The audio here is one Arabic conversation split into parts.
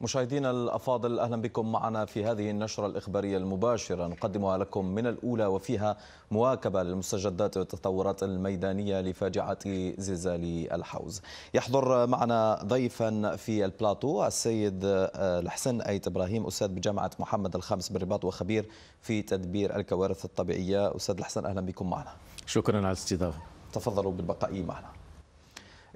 مشاهدينا الافاضل اهلا بكم معنا في هذه النشره الاخباريه المباشره نقدمها لكم من الاولى وفيها مواكبه للمستجدات والتطورات الميدانيه لفاجعه زلزال الحوز. يحضر معنا ضيفا في البلاطو السيد آه، الحسن ايت ابراهيم استاذ بجامعه محمد الخامس بالرباط وخبير في تدبير الكوارث الطبيعيه. استاذ الحسن اهلا بكم معنا. شكرا على الاستضافه. تفضلوا بالبقاء معنا.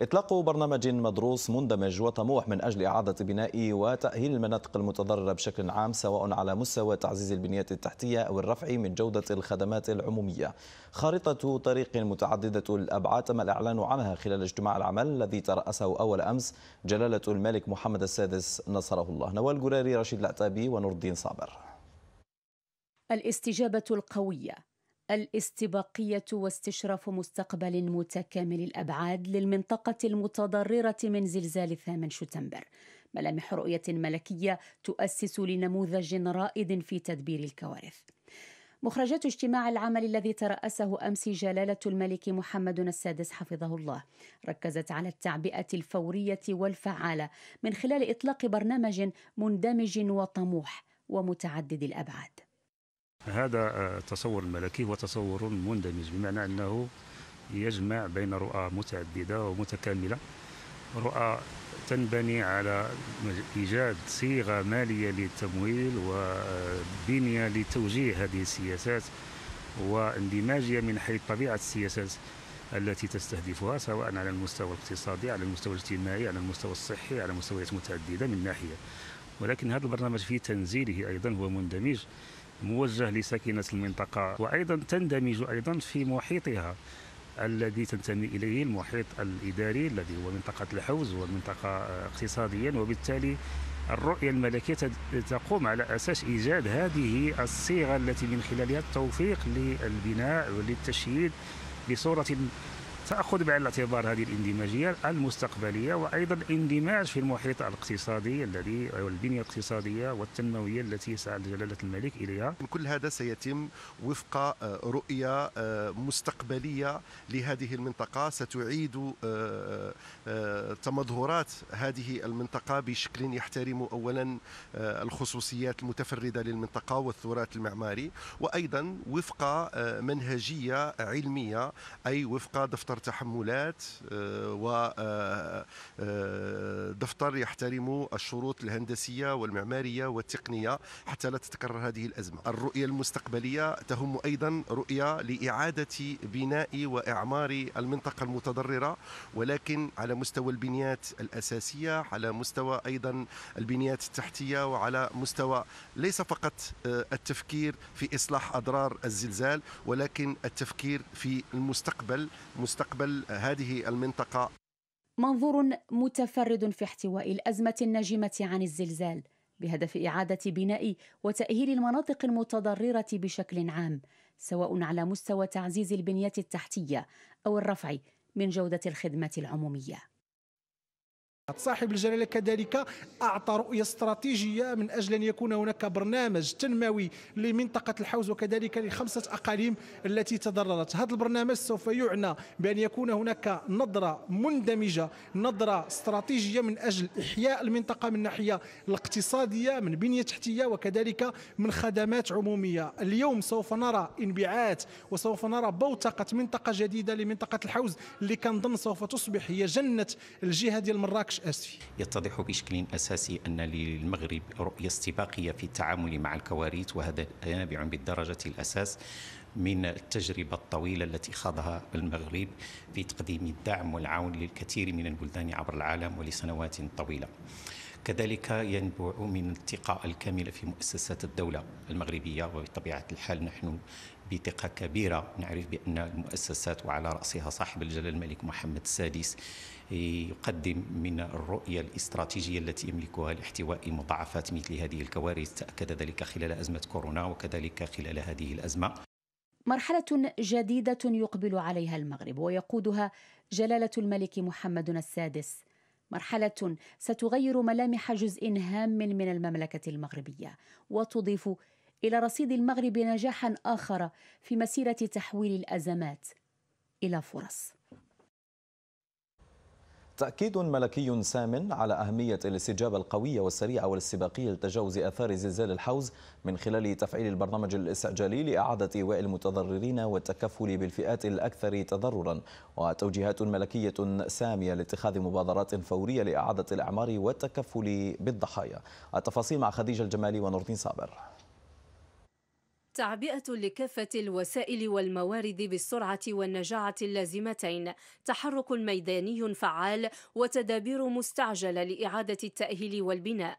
إطلاق برنامج مدروس مندمج وطموح من أجل إعادة بناء وتأهيل المناطق المتضررة بشكل عام سواء على مستوى تعزيز البنية التحتية أو الرفع من جودة الخدمات العمومية خارطة طريق متعددة الأبعاد تم الإعلان عنها خلال اجتماع العمل الذي ترأسه أول أمس جلالة الملك محمد السادس نصره الله نوال قراري رشيد العتابي ونور الدين صابر الاستجابة القوية الاستباقيه واستشراف مستقبل متكامل الابعاد للمنطقه المتضرره من زلزال 8 شتنبر ملامح رؤيه ملكيه تؤسس لنموذج رائد في تدبير الكوارث مخرجات اجتماع العمل الذي ترأسه أمس جلالة الملك محمد السادس حفظه الله ركزت على التعبئة الفورية والفعالة من خلال إطلاق برنامج مندمج وطموح ومتعدد الأبعاد هذا التصور آه، الملكي هو تصور مندمج بمعنى أنه يجمع بين رؤى متعددة ومتكاملة رؤى تنبني على إيجاد صيغة مالية للتمويل وبنية لتوجيه هذه السياسات واندماجية من حيث طبيعة السياسات التي تستهدفها سواء على المستوى الاقتصادي على المستوى الاجتماعي على المستوى الصحي على مستويات متعددة من ناحية ولكن هذا البرنامج في تنزيله أيضا هو مندمج موجه لساكنة المنطقة وأيضا تندمج أيضا في محيطها الذي تنتمي اليه المحيط الاداري الذي هو منطقه الحوز والمنطقه آه، اقتصاديا وبالتالي الرؤية الملكية تقوم على أساس إيجاد هذه الصيغة التي من خلالها التوفيق للبناء وللتشييد بصورة تأخذ بعين الاعتبار هذه الاندماجية المستقبلية وأيضا الاندماج في المحيط الاقتصادي الذي والبنية الاقتصادية والتنموية التي يسعى جلالة الملك إليها كل هذا سيتم وفق آه، رؤية آه، مستقبلية لهذه المنطقة ستعيد آه، تمظهرات هذه المنطقة بشكل يحترم أولا الخصوصيات المتفردة للمنطقة والثورات المعماري وأيضا وفق منهجية علمية أي وفق دفتر تحملات آه، ودفتر آه، آه، يحترم الشروط الهندسية والمعمارية والتقنية حتى لا تتكرر هذه الأزمة الرؤية المستقبلية تهم أيضا رؤية لإعادة بناء وإعمار المنطقة المتضررة ولكن على مستوى البنيات الأساسية على مستوى أيضا البنيات التحتية وعلى مستوى ليس فقط التفكير في إصلاح أضرار الزلزال ولكن التفكير في المستقبل مستقبل مستقبل هذه المنطقة منظور متفرد في احتواء الأزمة الناجمة عن الزلزال بهدف إعادة بناء وتأهيل المناطق المتضررة بشكل عام سواء على مستوى تعزيز البنية التحتية أو الرفع من جودة الخدمات العمومية صاحب الجلاله كذلك اعطى رؤيه استراتيجيه من اجل ان يكون هناك برنامج تنموي لمنطقه الحوز وكذلك لخمسه اقاليم التي تضررت هذا البرنامج سوف يعنى بان يكون هناك نظره مندمجه نظره استراتيجيه من اجل احياء المنطقه من ناحيه الاقتصاديه من بنيه تحتيه وكذلك من خدمات عموميه اليوم سوف نرى انبعاث وسوف نرى بوتقه منطقه جديده لمنطقه الحوز اللي كنظن سوف تصبح هي جنه الجهه ديال مراكش أسفي يتضح بشكل أساسي أن للمغرب رؤية استباقية في التعامل مع الكوارث وهذا نابع بالدرجة الأساس من التجربة الطويلة التي خاضها المغرب في تقديم الدعم والعون للكثير من البلدان عبر العالم ولسنوات طويلة كذلك ينبع من الثقة الكاملة في مؤسسات الدولة المغربية وبطبيعة الحال نحن بثقة كبيرة نعرف بأن المؤسسات وعلى رأسها صاحب الجلال الملك محمد السادس يقدم من الرؤية الاستراتيجية التي يملكها لاحتواء مضاعفات مثل هذه الكوارث تأكد ذلك خلال أزمة كورونا وكذلك خلال هذه الأزمة مرحلة جديدة يقبل عليها المغرب ويقودها جلالة الملك محمد السادس مرحلة ستغير ملامح جزء هام من المملكة المغربية وتضيف إلى رصيد المغرب نجاحا آخر في مسيرة تحويل الأزمات إلى فرص تأكيد ملكي سام على أهمية الاستجابة القوية والسريعة والاستباقية لتجاوز آثار زلزال الحوز من خلال تفعيل البرنامج الاستعجالي لإعادة إيواء المتضررين والتكفل بالفئات الأكثر تضررا وتوجيهات ملكية سامية لاتخاذ مبادرات فورية لإعادة الإعمار والتكفل بالضحايا التفاصيل مع خديجة الجمالي ونوردين صابر تعبئة لكافة الوسائل والموارد بالسرعة والنجاعة اللازمتين، تحرك ميداني فعال وتدابير مستعجلة لإعادة التأهيل والبناء.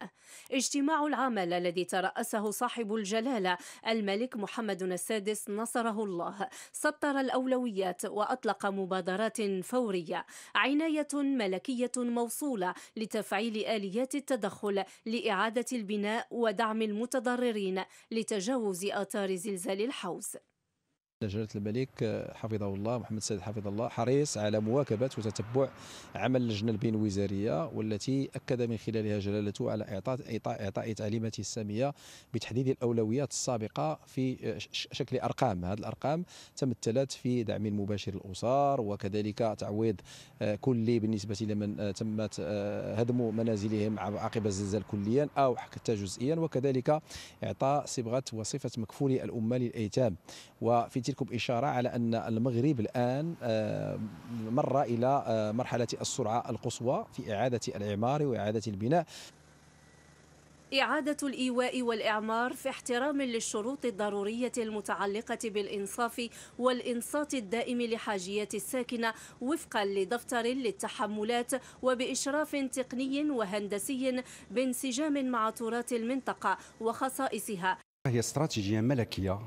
اجتماع العمل الذي ترأسه صاحب الجلالة الملك محمد السادس نصره الله، سطر الأولويات وأطلق مبادرات فورية، عناية ملكية موصولة لتفعيل آليات التدخل لإعادة البناء ودعم المتضررين لتجاوز آثار آثار زلزال الحوز جلالة الملك حفظه الله محمد السيد حفظه الله حريص على مواكبة وتتبع عمل اللجنة البين وزارية والتي أكد من خلالها جلالته على إعطاء إعطاء, إعطاء تعليماته السامية بتحديد الأولويات السابقة في شكل أرقام هذه الأرقام تمثلت في دعم مباشر الأسر وكذلك تعويض آه، كلي بالنسبة لمن آه، تمت آه، هدم منازلهم عقب الزلزال كليا أو حتى جزئيا وكذلك إعطاء صبغة وصفة مكفولي الأمة للأيتام وفي لكم إشارة على أن المغرب الآن آه، مر إلى آه، مرحلة السرعة القصوى في إعادة الإعمار وإعادة البناء إعادة الإيواء والإعمار في احترام للشروط الضرورية المتعلقة بالإنصاف والإنصات الدائم لحاجيات الساكنة وفقا لدفتر للتحملات وبإشراف تقني وهندسي بانسجام مع تراث المنطقة وخصائصها هي استراتيجية ملكية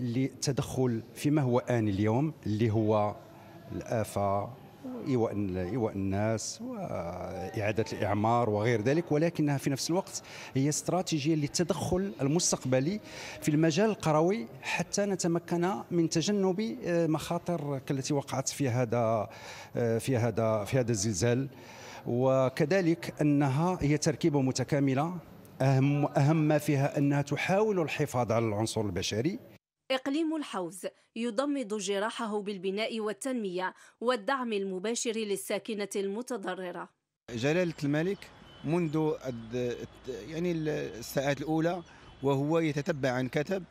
للتدخل فيما هو آن اليوم اللي هو الآفة إيواء إيواء الناس وإعادة الإعمار وغير ذلك ولكنها في نفس الوقت هي استراتيجية للتدخل المستقبلي في المجال القروي حتى نتمكن من تجنب آه، مخاطر التي وقعت في هذا آه، في هذا في هذا الزلزال وكذلك أنها هي تركيبة متكاملة أهم أهم ما فيها أنها تحاول الحفاظ على العنصر البشري إقليم الحوز يضمد جراحه بالبناء والتنمية والدعم المباشر للساكنة المتضررة جلالة الملك منذ يعني الساعات الأولى وهو يتتبع عن كتب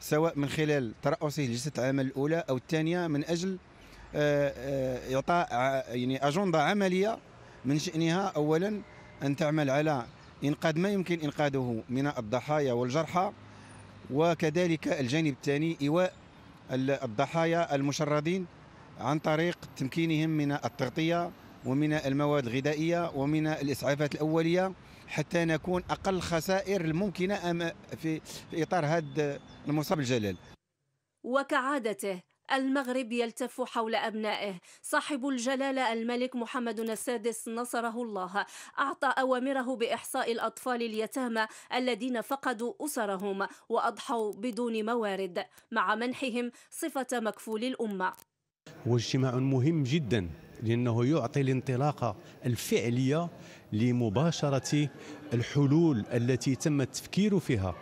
سواء من خلال ترأسه لجلسة العمل الأولى أو الثانية من أجل آه، آه، إعطاء يعني أجندة عملية من شأنها أولا أن تعمل على إنقاذ ما يمكن إنقاذه من الضحايا والجرحى وكذلك الجانب الثاني إيواء الضحايا المشردين عن طريق تمكينهم من التغطية ومن المواد الغذائية ومن الإسعافات الأولية حتى نكون أقل خسائر الممكنة في إطار هذا المصاب الجلال وكعادته المغرب يلتف حول أبنائه صاحب الجلالة الملك محمد السادس نصره الله أعطى أوامره بإحصاء الأطفال اليتامى الذين فقدوا أسرهم وأضحوا بدون موارد مع منحهم صفة مكفول الأمة هو اجتماع مهم جدا لأنه يعطي الانطلاقة الفعلية لمباشرة الحلول التي تم التفكير فيها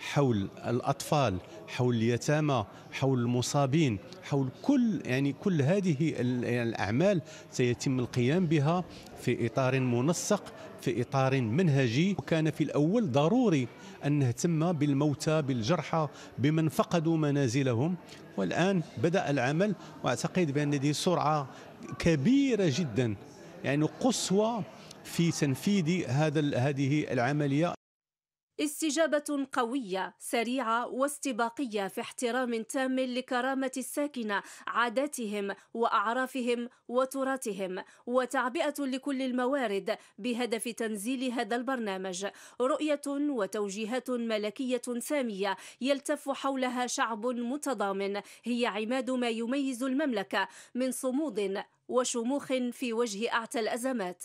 حول الأطفال حول اليتامى حول المصابين حول كل يعني كل هذه يعني الأعمال سيتم القيام بها في إطار منسق في إطار منهجي وكان في الأول ضروري أن نهتم بالموتى بالجرحى بمن فقدوا منازلهم والآن بدأ العمل وأعتقد بأن هذه سرعة كبيرة جدا يعني قصوى في تنفيذ هذا هذه العمليه استجابة قوية سريعة واستباقية في احترام تام لكرامة الساكنة عاداتهم وأعرافهم وتراثهم وتعبئة لكل الموارد بهدف تنزيل هذا البرنامج رؤية وتوجيهات ملكية سامية يلتف حولها شعب متضامن هي عماد ما يميز المملكة من صمود وشموخ في وجه أعتى الأزمات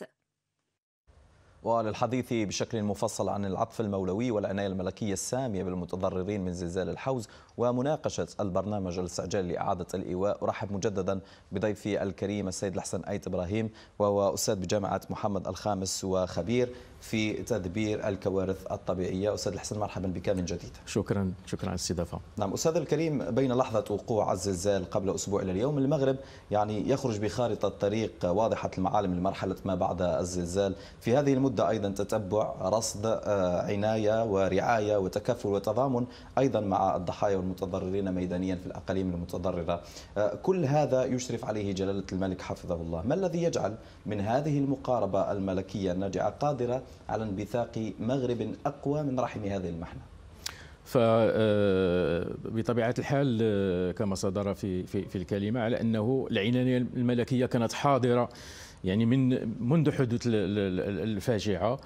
وللحديث بشكل مفصل عن العطف المولوي والعناية الملكية السامية بالمتضررين من زلزال الحوز ومناقشة البرنامج الاستعجالي لإعادة الإيواء أرحب مجددا بضيفي الكريم السيد الحسن أيت إبراهيم وهو أستاذ بجامعة محمد الخامس وخبير في تدبير الكوارث الطبيعية أستاذ الحسن مرحبا بك من جديد شكرا شكرا على الاستضافة نعم أستاذ الكريم بين لحظة وقوع الزلزال قبل أسبوع إلى اليوم المغرب يعني يخرج بخارطة طريق واضحة المعالم لمرحلة ما بعد الزلزال في هذه المدة أيضا تتبع رصد آه، عناية ورعاية وتكافل وتضامن أيضا مع الضحايا والمتضررين ميدانيا في الأقاليم المتضررة آه، كل هذا يشرف عليه جلالة الملك حفظه الله ما الذي يجعل من هذه المقاربة الملكية الناجعة قادرة على انبثاق مغرب أقوى من رحم هذه المحنة ف آه، بطبيعه الحال آه، كما صدر في في, في الكلمه على انه العنانيه الملكيه كانت حاضره يعني من منذ حدوث الفاجعه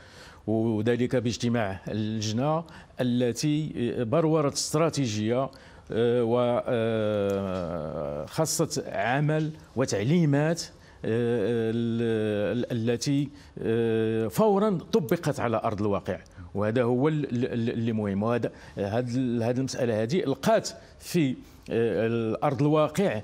وذلك باجتماع اللجنة التي برورت استراتيجية آه، وخاصة آه، عمل وتعليمات آه، التي فورا طبقت على ارض الواقع وهذا هو اللي مهم وهذا هذه المساله هذه لقات في الارض الواقع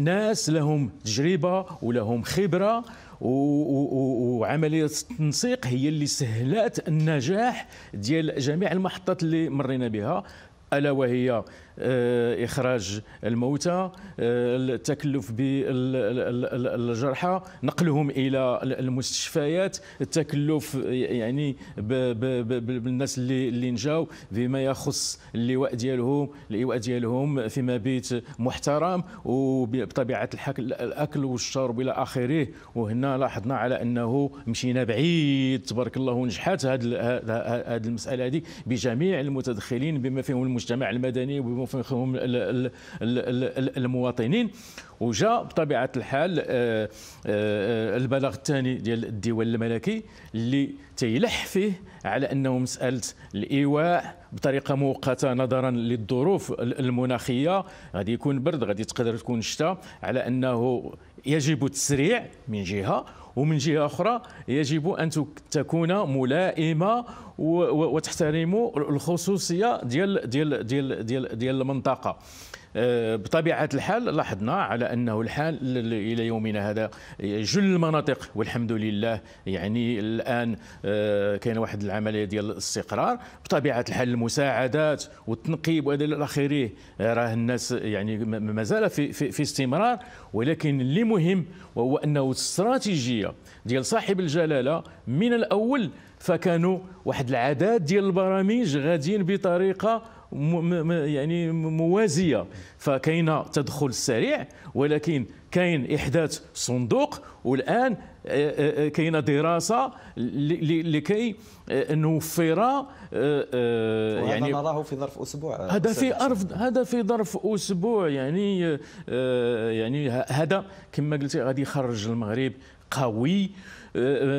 ناس لهم تجربه ولهم خبره وعمليه التنسيق هي اللي سهلات النجاح ديال جميع المحطات اللي مرينا بها الا وهي آه، إخراج الموتى آه، التكلف بالجرحى نقلهم إلى المستشفيات التكلف يعني بالناس اللي نجاو فيما يخص اللواء ديالهم اللواء ديالهم في مبيت محترم وبطبيعه الحال الاكل والشرب الى اخره وهنا لاحظنا على انه مشينا بعيد تبارك الله ونجحت هذه المساله هذه بجميع المتدخلين بما فيهم المجتمع المدني وبما هم المواطنين وجاء بطبيعه الحال آه، آه، آه، البلاغ الثاني ديال الديوان الملكي اللي تيلح فيه على انه مساله الايواء بطريقه مؤقته نظرا للظروف المناخيه غادي يكون برد غادي تقدر تكون شتاء على انه يجب التسريع من جهه ومن جهه اخرى يجب ان تكون ملائمه وتحترم الخصوصيه ديال ديال ديال ديال ديال المنطقه آه، بطبيعة الحال لاحظنا على أنه الحال إلى يومنا هذا جل المناطق والحمد لله يعني الآن آه، كاين واحد العملية ديال الاستقرار بطبيعة الحال المساعدات والتنقيب وإلى اخره آه، راه الناس يعني مازال في, في, في استمرار ولكن اللي مهم وهو أنه الاستراتيجية ديال صاحب الجلالة من الأول فكانوا واحد العدد ديال البرامج غاديين بطريقة يعني موازيه فكاين تدخل سريع ولكن كاين احداث صندوق والان آه، آه، آه، كاين دراسه لكي نوفر يعني نراه في ظرف اسبوع هذا في ظرف هذا في ظرف اسبوع يعني يعني هذا كما قلت غادي يخرج المغرب قوي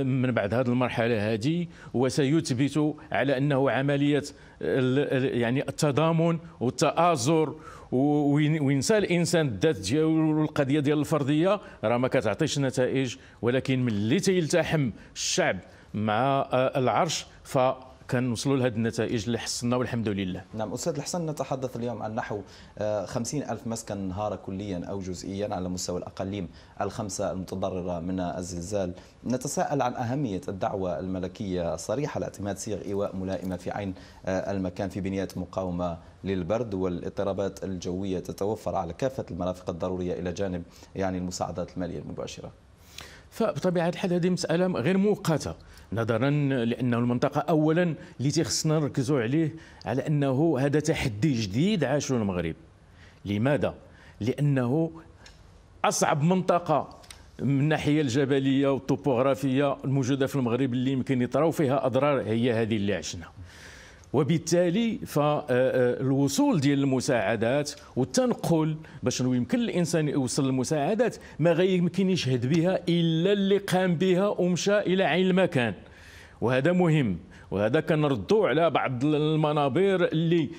من بعد هذه المرحله هذه وسيثبت على انه عمليه يعني التضامن والتآزر وينسى الانسان الذات ديالو والقضيه ديال الفرديه راه ما كتعطيش نتائج ولكن ملي تيلتحم الشعب مع آه، العرش ف كنوصلوا لهذه النتائج اللي حصلنا والحمد لله نعم استاذ الحسن نتحدث اليوم عن نحو 50 آه، الف مسكن انهار كليا او جزئيا على مستوى الاقاليم الخمسه المتضرره من الزلزال نتساءل عن اهميه الدعوه الملكيه الصريحه لاعتماد صيغ ايواء ملائمه في عين آه، المكان في بنيات مقاومه للبرد والاضطرابات الجويه تتوفر على كافه المرافق الضروريه الى جانب يعني المساعدات الماليه المباشره فبطبيعه الحال هذه مساله غير مؤقته نظرا لانه المنطقه اولا اللي تيخصنا نركزوا عليه على انه هذا تحدي جديد عاشه المغرب لماذا لانه اصعب منطقه من الناحيه الجبليه والطوبوغرافيه الموجوده في المغرب اللي يمكن يطراو فيها اضرار هي هذه اللي عشناها وبالتالي فالوصول ديال المساعدات والتنقل باش يمكن الانسان يوصل المساعدات ما غيمكن يشهد بها الا اللي قام بها ومشى الى عين المكان وهذا مهم وهذا ردوا على بعض المنابر اللي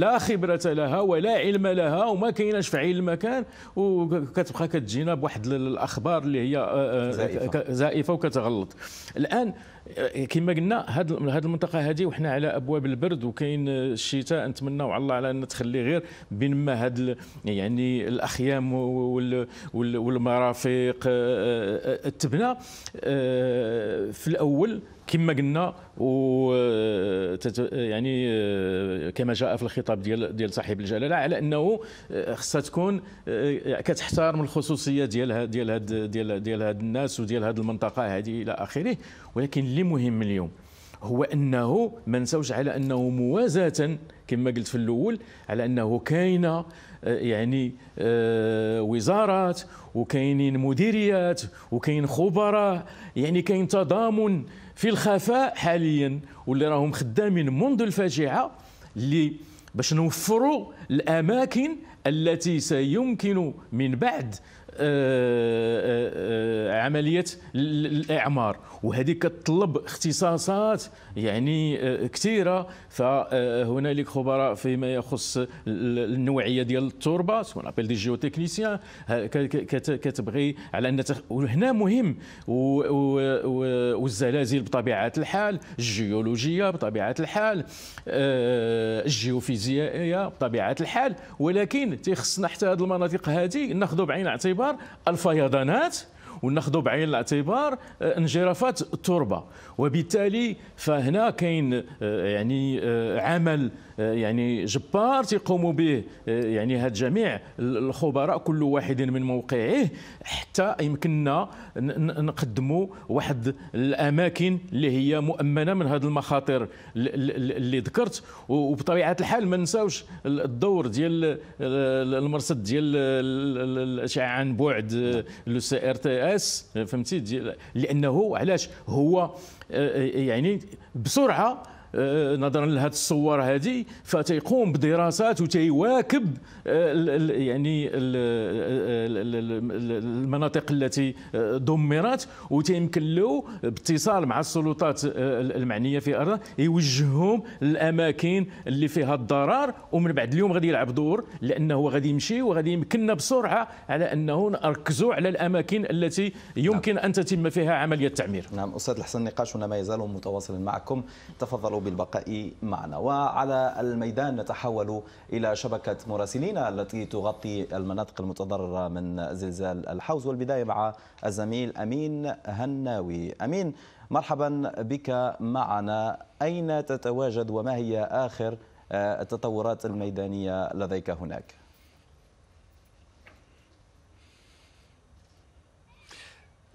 لا خبره لها ولا علم لها وما كايناش في عين المكان وكتبقى كتجينا بواحد الاخبار اللي هي آه، آه، زائفه, زائفة وكتغلط الان آه، كما قلنا هذه هاد المنطقه هذه وحنا على ابواب البرد وكاين الشتاء نتمنى على الله على ان تخلي غير بينما هاد يعني الاخيام والمرافق تبنى في الاول كما قلنا و يعني كما جاء في الخطاب ديال ديال صاحب الجلاله على انه آه، خصها تكون آه، كتحترم الخصوصيه ديال ديال هاد ديال ديال هاد الناس وديال هاد المنطقه هذه الى اخره ولكن اللي مهم اليوم هو انه ما نساوش على انه موازاه كما قلت في الاول على انه كاينه آه، يعني وزارات وكاينين مديريات وكاين خبراء يعني كاين تضامن في الخفاء حاليا واللي راهم خدامين منذ الفاجعه اللي باش نوفروا الاماكن التي سيمكن من بعد آه، آه، آه، عمليه الاعمار وهذه كتطلب اختصاصات يعني آه، كثيره فهنالك خبراء فيما يخص النوعيه ديال التربه سو ابل دي جيو تكنيسيان كتبغي على ان وهنا مهم والزلازل بطبيعه الحال الجيولوجيه بطبيعه الحال آه، الجيوفيزيائيه بطبيعه الحال ولكن تيخصنا حتى هذه المناطق هذه ناخذ بعين الاعتبار الفيضانات وناخذوا بعين الاعتبار آه، انجرافات التربه وبالتالي فهنا كاين آه، يعني آه، عمل آه، يعني جبار تيقوموا به آه، يعني هاد جميع الخبراء كل واحد من موقعه حتى يمكننا نقدموا واحد الاماكن اللي هي مؤمنه من هذه المخاطر اللي ذكرت وبطبيعه الحال ما نساوش الدور ديال آه، المرصد ديال الاشعه عن بعد لو سي ار تي اس فهمتي لانه علاش هو يعني بسرعه آه، نظرا لهذه الصور هذه فتيقوم بدراسات وتيواكب آه، يعني المناطق التي آه، دمرت وتيمكن له باتصال مع السلطات المعنيه في الارض يوجههم للاماكن اللي فيها الضرر ومن بعد اليوم غادي يلعب دور لانه غادي يمشي وغادي يمكننا بسرعه على انه نركزوا على الاماكن التي يمكن نعم. ان تتم فيها عمليه التعمير. نعم استاذ الحسن نقاشنا ما يزال متواصلا معكم تفضلوا بالبقاء معنا وعلى الميدان نتحول إلى شبكة مراسلين التي تغطي المناطق المتضررة من زلزال الحوز والبداية مع الزميل أمين هناوي أمين مرحبا بك معنا أين تتواجد وما هي آخر آه، التطورات الميدانية لديك هناك؟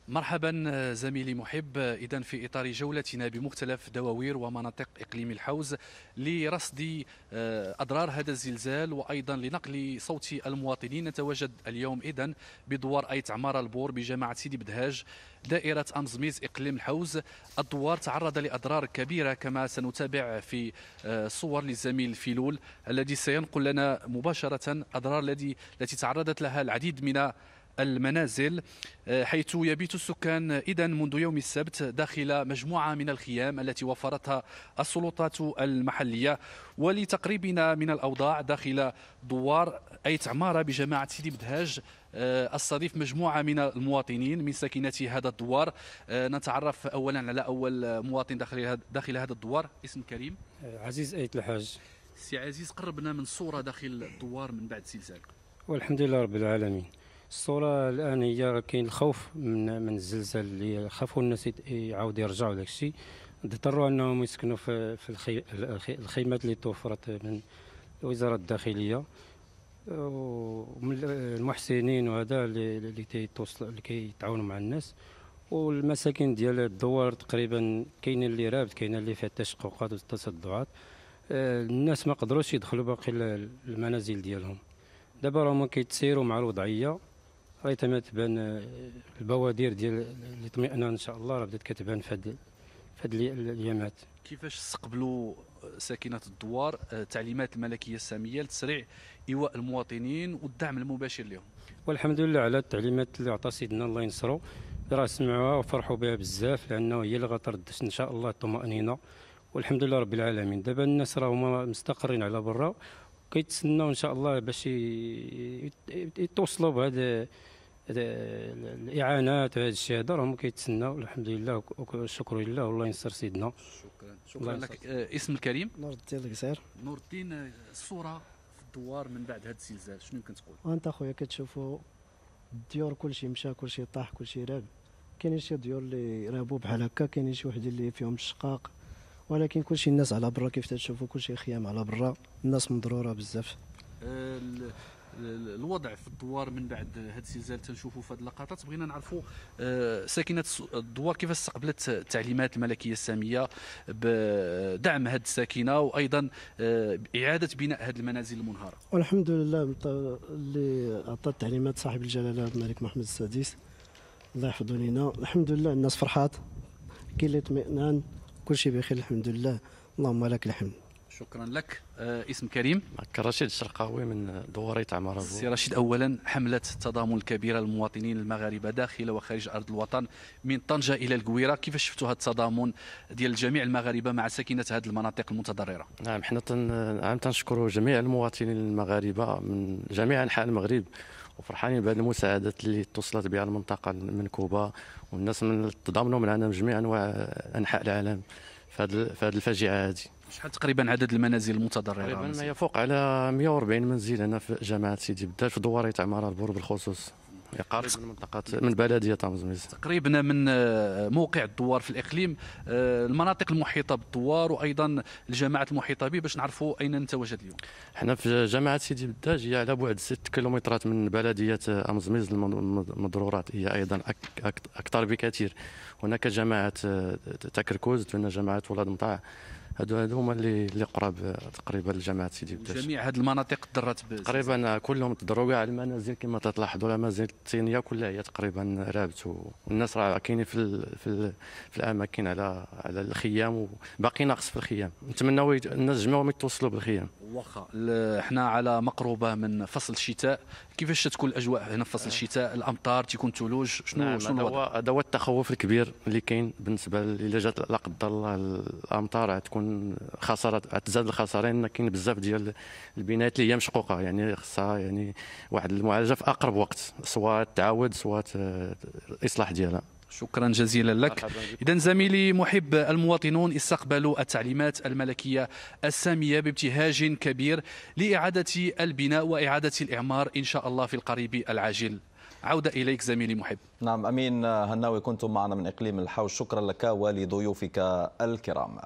مرحبا زميلي محب اذا في اطار جولتنا بمختلف دواوير ومناطق اقليم الحوز لرصد آه، اضرار هذا الزلزال وايضا لنقل صوت المواطنين نتواجد اليوم اذا بدوار ايت عمار البور بجامعه سيدي بدهاج دائره امزميز اقليم الحوز الدوار تعرض لاضرار كبيره كما سنتابع في آه، صور للزميل فيلول الذي سينقل لنا مباشره اضرار التي تعرضت لها العديد من المنازل آه، حيث يبيت السكان إذا منذ يوم السبت داخل مجموعة من الخيام التي وفرتها السلطات المحلية ولتقريبنا من الأوضاع داخل دوار أيت عمارة بجماعة سيدي بدهاج استضيف آه، مجموعه من المواطنين من ساكنه هذا الدوار آه، نتعرف اولا على اول مواطن داخل داخل هذا الدوار اسم كريم عزيز ايت الحاج سي عزيز قربنا من صوره داخل الدوار من بعد زلزال والحمد لله رب العالمين الصوره الان هي كاين الخوف من من الزلزال اللي خافوا الناس يعاود يرجعوا داك الشيء اضطروا انهم يسكنوا في في الخي... الخيمات اللي توفرت من وزاره الداخليه ومن المحسنين وهذا اللي اللي كيتوصل اللي كيتعاونوا مع الناس والمساكن ديال الدوار تقريبا كاين اللي رابط كاين اللي فيها تشققات وتصدعات الناس ما قدروش يدخلوا باقي المنازل ديالهم دابا راهم كيتسيروا مع الوضعيه رايتها تبان آه، البوادر ديال الاطمئنان ان شاء الله راه بدات كتبان في هاد في هاد الايامات كيفاش استقبلوا ساكنه الدوار التعليمات آه، الملكيه الساميه لتسريع ايواء المواطنين والدعم المباشر لهم والحمد لله على التعليمات اللي عطى سيدنا الله ينصرو راه سمعوها وفرحوا بها بزاف لانه هي اللي غترد ان شاء الله الطمانينه والحمد لله رب العالمين دابا الناس راهما مستقرين على برا كيتسناو ان شاء الله باش يتوصلوا بهذا الاعانات وهذا الشيء هذا راهم كيتسناو الحمد لله والشكر لله والله ينصر سيدنا شكرا شكرا لك آه اسم الكريم نور الدين القصير نور الدين آه، الصوره في الدوار من بعد هذا الزلزال شنو يمكن تقول؟ وانت اخويا كتشوفوا الديور كل شيء مشى كل شيء طاح كل شيء راب كاينين شي ديور اللي رابوا بحال هكا كاينين شي وحدين اللي فيهم الشقاق ولكن كلشي الناس على برا كيف تشوفوا كلشي خيام على برا الناس مضروره بزاف آه، الوضع في الدوار من بعد هذا الزلزال تنشوفوا في هذه اللقطات بغينا نعرفوا آه، ساكنه الدوار كيف استقبلت التعليمات الملكيه الساميه بدعم هذه الساكنه وايضا آه، اعاده بناء هذه المنازل المنهاره والحمد لله اللي عطى التعليمات صاحب الجلاله الملك محمد السادس الله يحفظه لنا الحمد لله الناس فرحات كاين الاطمئنان كل شيء بخير الحمد لله اللهم لك الحمد شكرا لك آه اسم كريم رشيد الشرقاوي من دواري تاع سي رشيد اولا حمله التضامن الكبيره للمواطنين المغاربه داخل وخارج ارض الوطن من طنجه الى الكويره كيف شفتوا هذا التضامن ديال جميع المغاربه مع ساكنه هذه المناطق المتضرره نعم حنا تن... عام تنشكروا جميع المواطنين المغاربه من جميع انحاء المغرب وفرحانين بهذه المساعدات اللي توصلت بها المنطقه من كوبا والناس من تضامنوا معنا من جميع انواع انحاء العالم في هذه الفاجعه هذه شحال تقريبا عدد المنازل المتضرره تقريبا ما يفوق على 140 منزل هنا في جامعه سيدي بدا في دواري عماره البور بالخصوص يقارب من منطقه من بلديه طمزميز تقريبا من آه، موقع الدوار في الاقليم آه، المناطق المحيطه بالدوار وايضا الجماعات المحيطه به باش نعرفوا اين نتواجد اليوم حنا في جامعه سيدي بداج هي على بعد 6 كيلومترات من بلديه امزميز المضرورات هي ايضا اكثر بكثير هناك جماعه آه، تكركوز هناك جماعه ولاد مطاع هادو هادو هما اللي اللي قراب تقريبا لجامعه سيدي بوتاش جميع هاد المناطق تضرات تقريبا كلهم تضروا كاع المنازل كما تلاحظوا مازال التينيه كلها هي تقريبا رابت والناس راه كاينين في الـ في, الـ في الاماكن على على الخيام وباقي ناقص في الخيام نتمناو الناس جميعهم يتوصلوا بالخيام واخا حنا على مقربه من فصل الشتاء كيفاش تكون الاجواء هنا في فصل آه. الشتاء الامطار تيكون ثلوج شنو نعم شنو هو هذا هو التخوف الكبير اللي كاين بالنسبه الى جات لا قدر الله الامطار تكون خساره تزاد الخساره لان كاين بزاف ديال البنايات اللي هي مشقوقه يعني خصها يعني واحد المعالجه في اقرب وقت سواء تعاود سواء آه، الاصلاح ديالها شكرا جزيلا لك إذا زميلي محب المواطنون استقبلوا التعليمات الملكية السامية بابتهاج كبير لإعادة البناء وإعادة الإعمار إن شاء الله في القريب العاجل عودة إليك زميلي محب نعم أمين هناوي كنتم معنا من إقليم الحوش شكرا لك ولضيوفك الكرام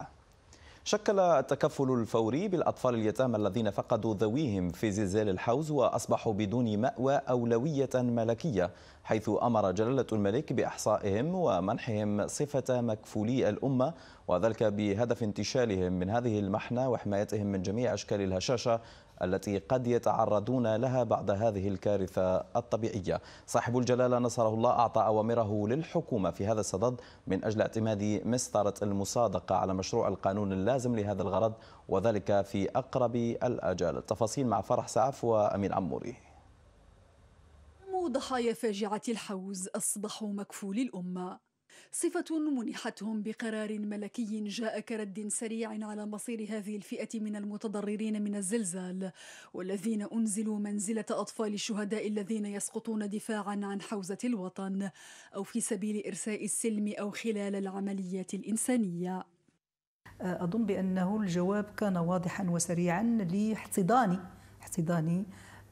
شكل التكفل الفوري بالأطفال اليتامى الذين فقدوا ذويهم في زلزال الحوز وأصبحوا بدون مأوى أولوية ملكية حيث أمر جلالة الملك بإحصائهم ومنحهم صفة مكفولي الأمة وذلك بهدف انتشالهم من هذه المحنة وحمايتهم من جميع أشكال الهشاشة التي قد يتعرضون لها بعد هذه الكارثة الطبيعية صاحب الجلالة نصره الله أعطى أوامره للحكومة في هذا الصدد من أجل اعتماد مسطرة المصادقة على مشروع القانون اللازم لهذا الغرض وذلك في أقرب الأجال التفاصيل مع فرح سعف وأمين عموري ضحايا فاجعة الحوز أصبحوا مكفول الأمة صفة منحتهم بقرار ملكي جاء كرد سريع على مصير هذه الفئة من المتضررين من الزلزال والذين أنزلوا منزلة أطفال الشهداء الذين يسقطون دفاعا عن حوزة الوطن أو في سبيل إرساء السلم أو خلال العمليات الإنسانية أظن بأنه الجواب كان واضحا وسريعا لاحتضان احتضان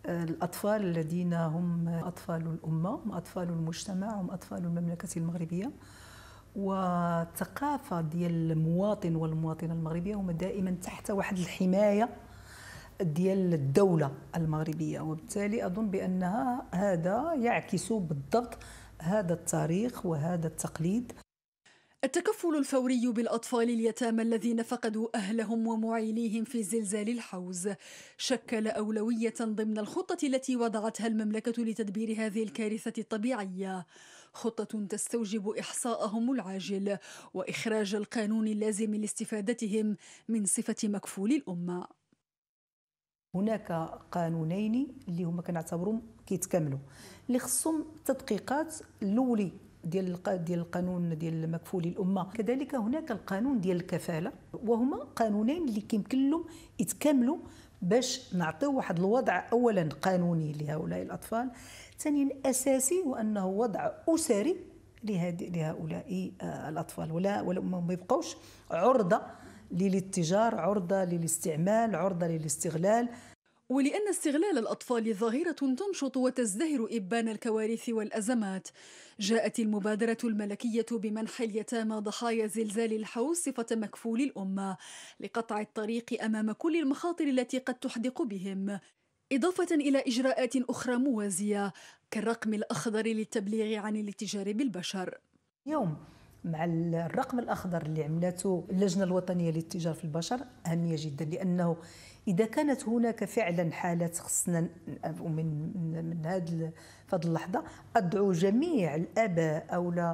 الأطفال الذين هم أطفال الأمة هم أطفال المجتمع هم أطفال المملكة المغربية والثقافة ديال المواطن والمواطنة المغربية هم دائما تحت واحد الحماية ديال الدولة المغربية وبالتالي أظن بأنها هذا يعكس بالضبط هذا التاريخ وهذا التقليد التكفل الفوري بالأطفال اليتامى الذين فقدوا أهلهم ومعيليهم في زلزال الحوز شكل أولوية ضمن الخطة التي وضعتها المملكة لتدبير هذه الكارثة الطبيعية خطة تستوجب إحصاءهم العاجل وإخراج القانون اللازم لاستفادتهم من صفة مكفول الأمة هناك قانونين اللي هما كنعتبرهم كيتكاملوا اللي خصهم تدقيقات الاولي ديال ديال القانون ديال مكفولي الامه كذلك هناك القانون ديال الكفاله وهما قانونين اللي كيمكن لهم يتكاملوا باش نعطيو واحد الوضع اولا قانوني لهؤلاء الاطفال ثانيا اساسي وانه وضع اسري لهؤلاء آه، الاطفال ولا ولا ما يبقوش عرضه للاتجار عرضه للاستعمال عرضه للاستغلال ولأن استغلال الأطفال ظاهرة تنشط وتزدهر إبان الكوارث والأزمات جاءت المبادرة الملكية بمنح اليتامى ضحايا زلزال الحوز صفة مكفول الأمة لقطع الطريق أمام كل المخاطر التي قد تحدق بهم إضافة إلى إجراءات أخرى موازية كالرقم الأخضر للتبليغ عن الاتجار بالبشر يوم مع الرقم الأخضر اللي عملته اللجنة الوطنية للاتجار في البشر أهمية جدا لأنه اذا كانت هناك فعلا حالات خصنا من من هذه فهاد اللحظه ادعو جميع الاباء او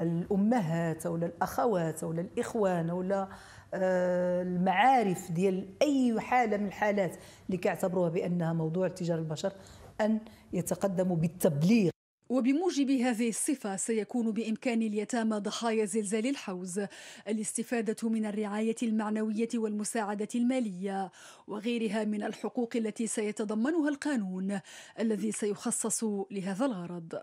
الامهات او الاخوات او الاخوان او آه، المعارف ديال اي حاله من الحالات اللي كيعتبروها بانها موضوع تجاره البشر ان يتقدموا بالتبليغ وبموجب هذه الصفة سيكون بإمكان اليتامى ضحايا زلزال الحوز الاستفادة من الرعاية المعنوية والمساعدة المالية وغيرها من الحقوق التي سيتضمنها القانون الذي سيخصص لهذا الغرض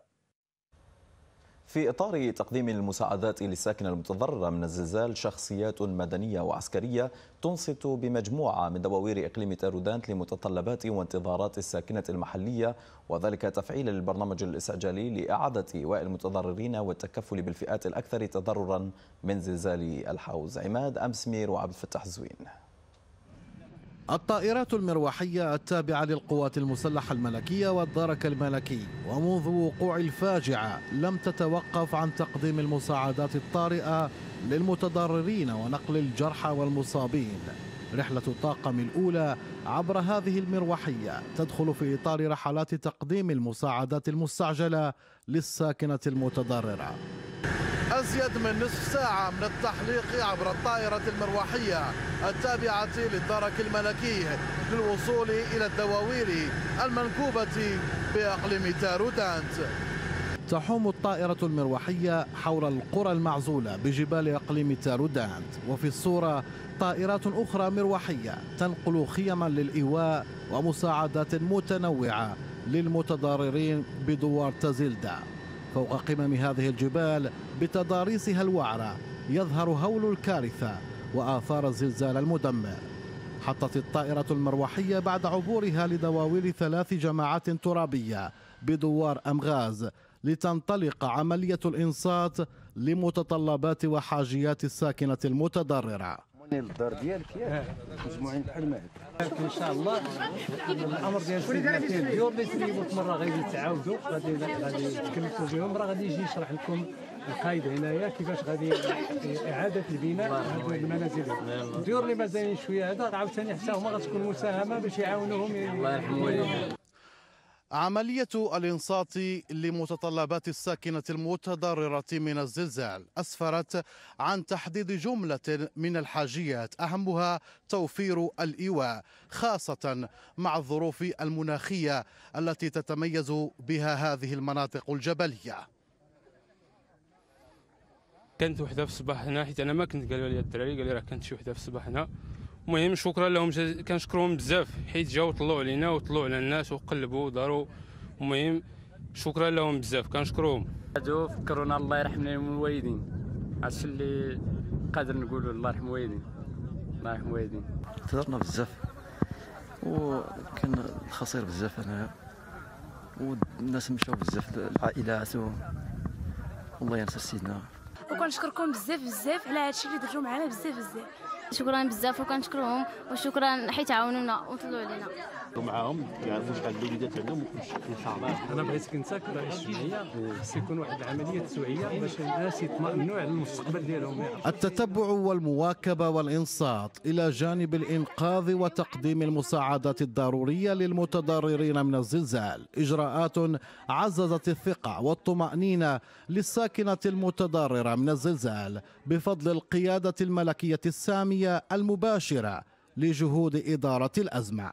في إطار تقديم المساعدات للساكنة المتضررة من الزلزال شخصيات مدنية وعسكرية تنصت بمجموعة من دواوير إقليم تارودانت لمتطلبات وانتظارات الساكنة المحلية وذلك تفعيلا للبرنامج الاستعجالي لإعادة إيواء المتضررين والتكفل بالفئات الأكثر تضررا من زلزال الحوز عماد أمسمير وعبد الفتاح زوين الطائرات المروحية التابعة للقوات المسلحة الملكية والدرك الملكي ومنذ وقوع الفاجعة لم تتوقف عن تقديم المساعدات الطارئة للمتضررين ونقل الجرحى والمصابين رحلة الطاقم الأولى عبر هذه المروحية تدخل في إطار رحلات تقديم المساعدات المستعجلة للساكنة المتضررة أزيد من نصف ساعة من التحليق عبر الطائرة المروحية التابعة للدرك الملكي للوصول إلى الدواوير المنكوبة بأقليم تارودانت تحوم الطائرة المروحية حول القرى المعزولة بجبال إقليم تارودانت وفي الصورة طائرات أخرى مروحية تنقل خيما للإيواء ومساعدات متنوعة للمتضررين بدوار تازيلدا فوق قمم هذه الجبال بتضاريسها الوعرة يظهر هول الكارثة وآثار الزلزال المدمر حطت الطائرة المروحية بعد عبورها لدواوير ثلاث جماعات ترابية بدوار أمغاز لتنطلق عملية الإنصات لمتطلبات وحاجيات الساكنة المتضررة الدار ديالك مجموعين بحال ما هكا ان شاء الله الامر ديال اللي مره غادي تعاودوا غادي غادي تكلفوا بهم راه غادي يجي يشرح لكم القايد هنايا كيفاش غادي اعاده البناء هذو المنازل الديور اللي مازالين شويه هذا عاوتاني حتى هما غتكون مساهمه باش يعاونوهم الله يرحم والديك عملية الإنصات لمتطلبات الساكنة المتضررة من الزلزال أسفرت عن تحديد جملة من الحاجيات أهمها توفير الإيواء خاصة مع الظروف المناخية التي تتميز بها هذه المناطق الجبلية كنت وحده في الصباح هنا حيت انا ما كنت قالوا لي الدراري قالوا لي راه كنت شي وحده في الصباح هنا المهم شكرا لهم كنشكرهم بزاف حيت جاو طلعوا علينا وطلعوا على الناس وقلبوا وداروا المهم شكرا لهم بزاف كنشكرهم هادو فكرونا الله يرحم الوالدين هادشي اللي قادر نقولوا الله يرحم الوالدين الله يرحم الوالدين تضرنا بزاف وكان الخسير بزاف هنايا والناس مشاو بزاف العائلات و... الله ينصر سيدنا وكنشكركم بزاف بزاف على هادشي اللي درتو معنا بزاف بزاف شكرا بزاف وكنشكرهم وشكرا حيت عاونونا وطلعوا علينا معاهم يعرفوا شحال الوليدات عندهم ان شاء الله انا بغيتك انت كرئيس الجمعيه خص يكون واحد العمليه توعيه باش الناس يطمئنوا على المستقبل ديالهم التتبع والمواكبه والانصات الى جانب الانقاذ وتقديم المساعدات الضروريه للمتضررين من الزلزال اجراءات عززت الثقه والطمانينه للساكنه المتضرره من الزلزال بفضل القياده الملكيه الساميه المباشره لجهود اداره الازمه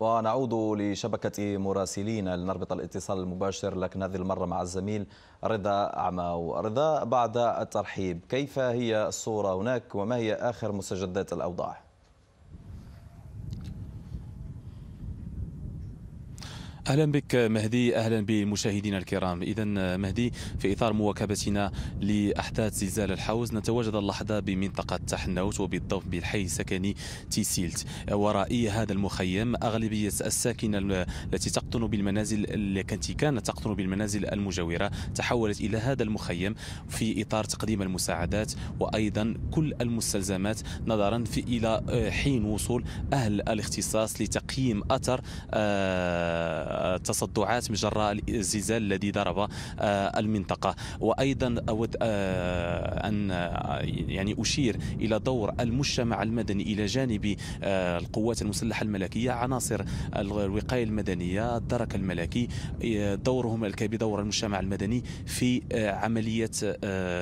ونعود لشبكة مراسلينا لنربط الاتصال المباشر لكن هذه المرة مع الزميل رضا عماو رضا بعد الترحيب كيف هي الصورة هناك وما هي آخر مستجدات الأوضاع؟ اهلا بك مهدي اهلا بمشاهدينا الكرام اذا مهدي في اطار مواكبتنا لاحداث زلزال الحوز نتواجد اللحظه بمنطقه تحنوت وبالضبط بالحي السكني تيسيلت ورائي هذا المخيم اغلبيه الساكنه التي تقطن بالمنازل التي كانت تقطن بالمنازل المجاوره تحولت الى هذا المخيم في اطار تقديم المساعدات وايضا كل المستلزمات نظرا في الى حين وصول اهل الاختصاص لتقييم اثر آه التصدعات من جراء الزلزال الذي ضرب آه، المنطقة وأيضا أود آه، أن آه، يعني أشير إلى دور المجتمع المدني إلى جانب القوات المسلحة الملكية عناصر الوقاية المدنية الدرك الملكي دورهم الكبير دور المجتمع المدني في عملية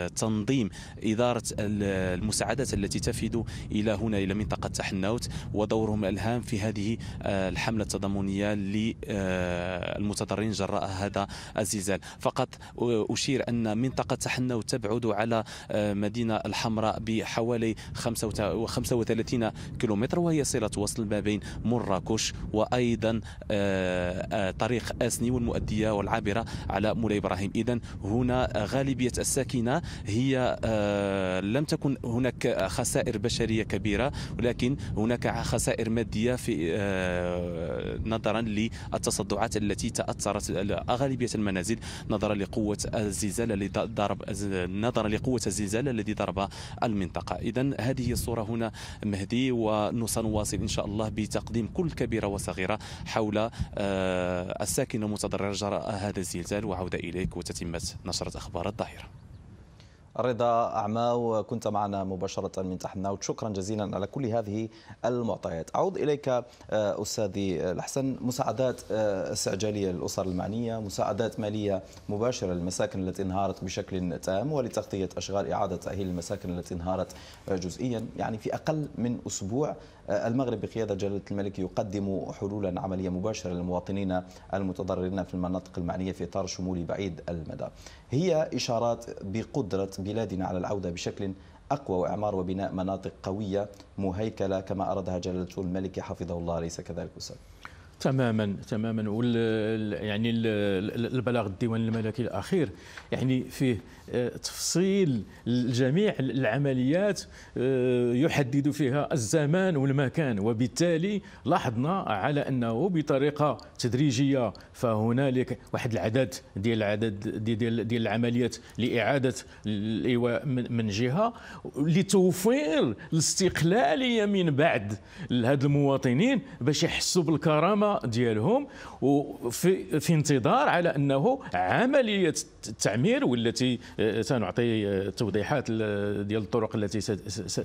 تنظيم إدارة المساعدات التي تفد إلى هنا إلى منطقة تحناوت ودورهم الهام في هذه الحملة التضامنية المتضررين جراء هذا الزلزال فقط أشير أن منطقة تحناو تبعد على آه، مدينة الحمراء بحوالي 35 كيلومتر وهي صلة وصل ما بين مراكش وأيضا آه، آه، طريق أسني والمؤدية والعابرة على مولاي إبراهيم إذا هنا غالبية الساكنة هي لم تكن هناك خسائر بشرية كبيرة ولكن هناك خسائر مادية في نظرا للتصدر التباعدات التي تاثرت اغلبيه المنازل نظرا لقوه الزلزال الذي ضرب نظرا لقوه الزلزال الذي ضرب المنطقه اذا هذه الصوره هنا مهدي وسنواصل ان شاء الله بتقديم كل كبيره وصغيره حول آه، الساكنه المتضرره جراء هذا الزلزال وعوده اليك وتتمه نشره اخبار الظاهره رضا أعماو كنت معنا مباشرة من تحت شكرا جزيلا على كل هذه المعطيات أعود إليك آه، أستاذي آه، الحسن مساعدات آه، استعجالية للأسر المعنية مساعدات مالية مباشرة للمساكن التي انهارت بشكل تام ولتغطية أشغال إعادة تأهيل المساكن التي انهارت جزئيا يعني في أقل من أسبوع المغرب بقيادة جلالة الملك يقدم حلولا عملية مباشرة للمواطنين المتضررين في المناطق المعنية في إطار شمولي بعيد المدى هي إشارات بقدرة بلادنا على العودة بشكل أقوى وإعمار وبناء مناطق قوية مهيكلة كما أرادها جلالة الملك حفظه الله أليس كذلك أستاذ؟ تماما تماما وال يعني البلاغ الديوان الملكي الاخير يعني فيه آه، تفصيل جميع العمليات آه، يحدد فيها الزمان والمكان وبالتالي لاحظنا على انه بطريقه تدريجيه فهنالك واحد العدد ديال العدد ديال ديال العمليات لاعاده الايواء من جهه لتوفير الاستقلاليه من بعد لهاد المواطنين باش يحسوا بالكرامه ديالهم وفي في انتظار على انه عمليه التعمير والتي سنعطي توضيحات ديال الطرق التي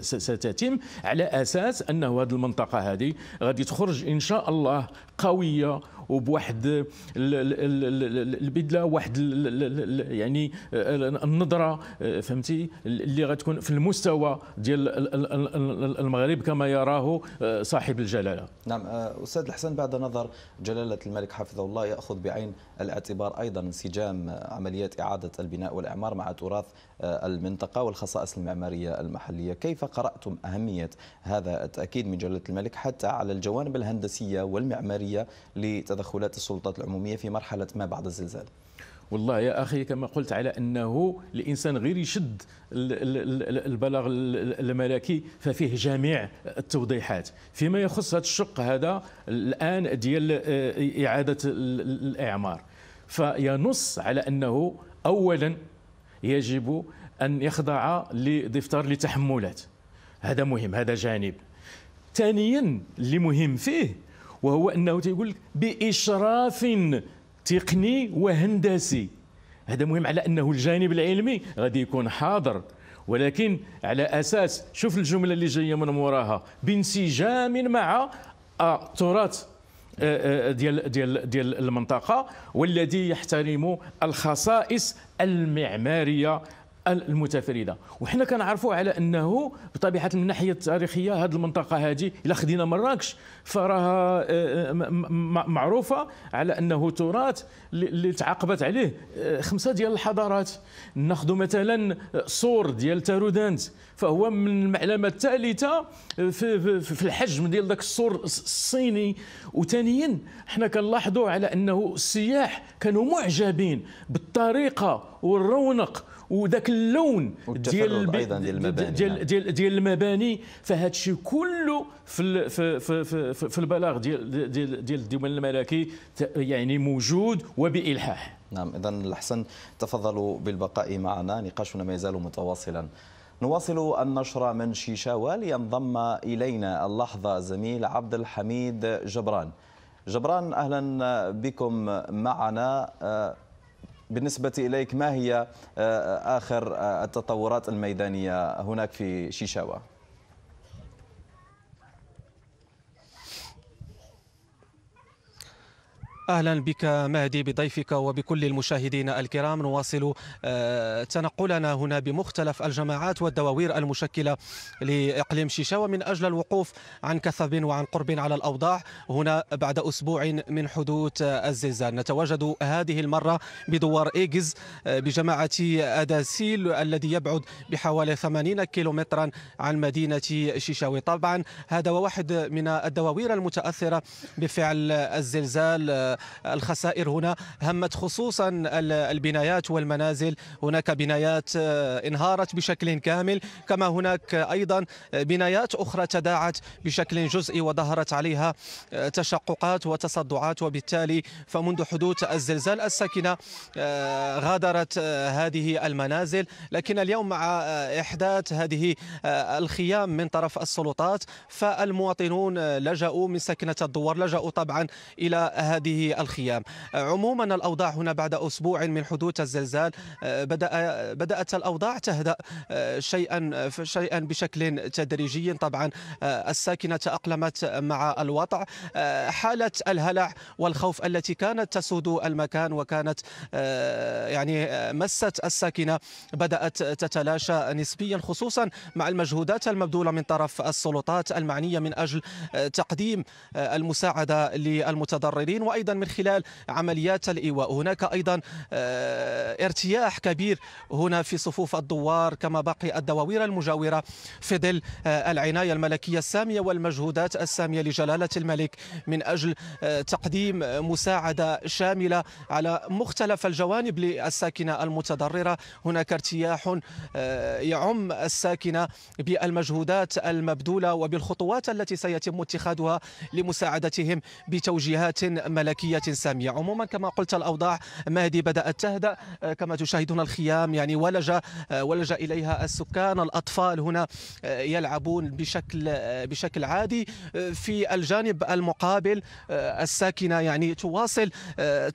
ستتم على اساس انه هذه المنطقه هذه غادي تخرج ان شاء الله قويه وبواحد البدله واحد يعني النظره فهمتي اللي غتكون في المستوى ديال المغرب كما يراه صاحب الجلاله نعم استاذ الحسن بعد نظر جلاله الملك حفظه الله ياخذ بعين الاعتبار ايضا انسجام عمليات اعاده البناء والاعمار مع تراث آه، المنطقة والخصائص المعمارية المحلية كيف قرأتم أهمية هذا التأكيد من جلالة الملك حتى على الجوانب الهندسية والمعمارية لتدخلات السلطات العمومية في مرحلة ما بعد الزلزال والله يا اخي كما قلت على انه الانسان غير يشد البلاغ الملكي ففيه جميع التوضيحات فيما يخص هذا الشق هذا الان ديال آه، اعاده الاعمار فينص على انه اولا يجب أن يخضع لدفتر لتحملات هذا مهم هذا جانب ثانيا اللي مهم فيه وهو أنه تيقول لك بإشراف تقني وهندسي هذا مهم على أنه الجانب العلمي غادي يكون حاضر ولكن على أساس شوف الجملة اللي جاية من موراها بانسجام مع التراث آه، آه، ديال ديال ديال المنطقه والذي يحترم الخصائص المعماريه المتفرده وحنا كنعرفوا على انه بطبيعه من الناحيه التاريخيه هذه المنطقه هذه الا خدينا مراكش فراها آه، آه، معروفه على انه تراث اللي تعاقبت عليه آه، خمسه ديال الحضارات ناخذ مثلا صور ديال تارودانت فهو من المعلمه الثالثه في, في الحجم ديال ذاك السور الصيني وثانيا حنا كنلاحظوا على انه السياح كانوا معجبين بالطريقه والرونق وذاك اللون ديال ديال المباني ديال ديال, نعم. ديال المباني فهذا الشيء كله في في في في, في البلاغ ديال ديال ديال الديوان الملكي يعني موجود وبالحاح نعم اذا الاحسن تفضلوا بالبقاء معنا نقاشنا ما يزال متواصلا نواصل النشر من شيشاوى لينضم إلينا اللحظة زميل عبد الحميد جبران جبران أهلا بكم معنا آه، بالنسبة إليك ما هي آه، آخر آه، التطورات الميدانية هناك في شيشاوا؟ اهلا بك مهدي بضيفك وبكل المشاهدين الكرام نواصل آه، تنقلنا هنا بمختلف الجماعات والدواوير المشكله لاقليم شيشه ومن اجل الوقوف عن كثب وعن قرب على الاوضاع هنا بعد اسبوع من حدوث الزلزال نتواجد هذه المره بدوار ايجز آه، بجماعه اداسيل الذي يبعد بحوالي 80 كيلومترا عن مدينه شيشاوي طبعا هذا واحد من الدواوير المتاثره بفعل الزلزال آه، الخسائر هنا همت خصوصا البنايات والمنازل هناك بنايات آه، انهارت بشكل كامل كما هناك أيضا آه، بنايات أخرى تداعت بشكل جزئي وظهرت عليها آه، تشققات وتصدعات وبالتالي فمنذ حدوث الزلزال الساكنة غادرت هذه المنازل لكن اليوم مع إحداث هذه الخيام من طرف السلطات فالمواطنون لجأوا من ساكنة الدوار لجأوا طبعا إلى هذه الخيام عموما الأوضاع هنا بعد أسبوع من حدوث الزلزال آه، بدأ بدأت الأوضاع تهدأ آه، شيئا شيئا بشكل تدريجي طبعا آه، الساكنة تأقلمت مع الوضع حالة الهلع والخوف التي كانت تسود المكان وكانت يعني مست الساكنة بدأت تتلاشى نسبيا خصوصا مع المجهودات المبذولة من طرف السلطات المعنية من أجل تقديم المساعدة للمتضررين وأيضا من خلال عمليات الايواء هناك ايضا آه، ارتياح كبير هنا في صفوف الدوار كما باقي الدواوير المجاوره في ظل آه، العنايه الملكيه الساميه والمجهودات الساميه لجلاله الملك من اجل آه، تقديم مساعده شامله على مختلف الجوانب للساكنه المتضرره هناك ارتياح يعم الساكنه بالمجهودات المبذوله وبالخطوات التي سيتم اتخاذها لمساعدتهم بتوجيهات ملكيه سلوكية سامية عموما كما قلت الأوضاع مهدي بدأت تهدأ آه، كما تشاهدون الخيام يعني ولج آه، ولج إليها السكان الأطفال هنا آه، يلعبون بشكل بشكل عادي في الجانب المقابل الساكنة يعني تواصل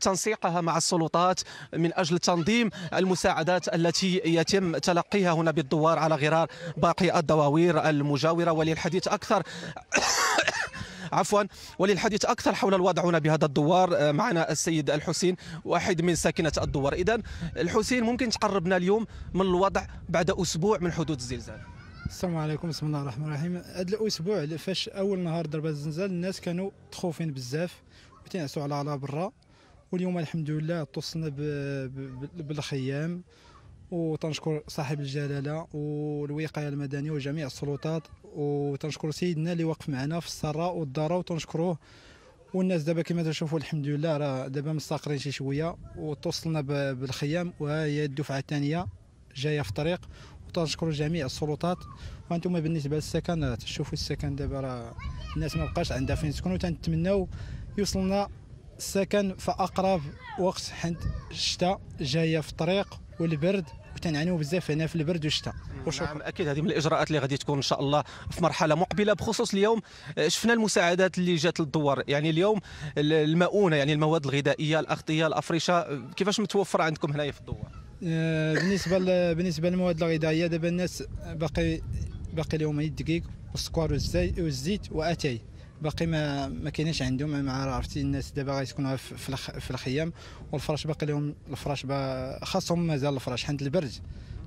تنسيقها مع السلطات من أجل تنظيم المساعدات التي يتم تلقيها هنا بالدوار على غرار باقي الدواوير المجاورة وللحديث أكثر عفوا وللحديث أكثر حول الوضع هنا بهذا الدوار آه، معنا السيد الحسين واحد من ساكنة الدوار إذا الحسين ممكن تقربنا اليوم من الوضع بعد أسبوع من حدوث الزلزال السلام عليكم بسم الله الرحمن الرحيم هذا الاسبوع فاش اول نهار ضرب الزلزال الناس كانوا تخوفين بزاف وتنعسوا على على برا واليوم الحمد لله اتصلنا بالخيام وتنشكر صاحب الجلاله والوقايه المدنيه وجميع السلطات وتنشكر سيدنا اللي واقف معنا في السراء والضراء وتنشكروه والناس دابا كما تشوفوا الحمد لله راه دابا مستقرين شي شويه وتوصلنا بالخيام وها هي الدفعه الثانيه جايه في الطريق وتنشكروا جميع السلطات وانتم بالنسبه للسكن تشوفوا السكن دابا راه الناس ما بقاش عندها فين تسكنوا تنتمناو يوصلنا السكن في اقرب وقت حيت الشتاء جايه في الطريق والبرد وتنعانيو بزاف هنا في البرد والشتاء نعم اكيد هذه من الاجراءات اللي غادي تكون ان شاء الله في مرحله مقبله بخصوص اليوم آه، شفنا المساعدات اللي جات للدوار يعني اليوم المؤونه يعني المواد الغذائيه الاغطيه الافرشه كيفاش متوفره عندكم هنايا في الدوار آه، بالنسبه بالنسبه للمواد الغذائيه دابا الناس باقي باقي لهم الدقيق والسكر والزيت واتاي باقي ما ما كايناش عندهم مع عرفتي الناس دابا غيسكنوا في, في الخيام والفراش باقي لهم الفراش خاصهم مازال الفراش حنت البرد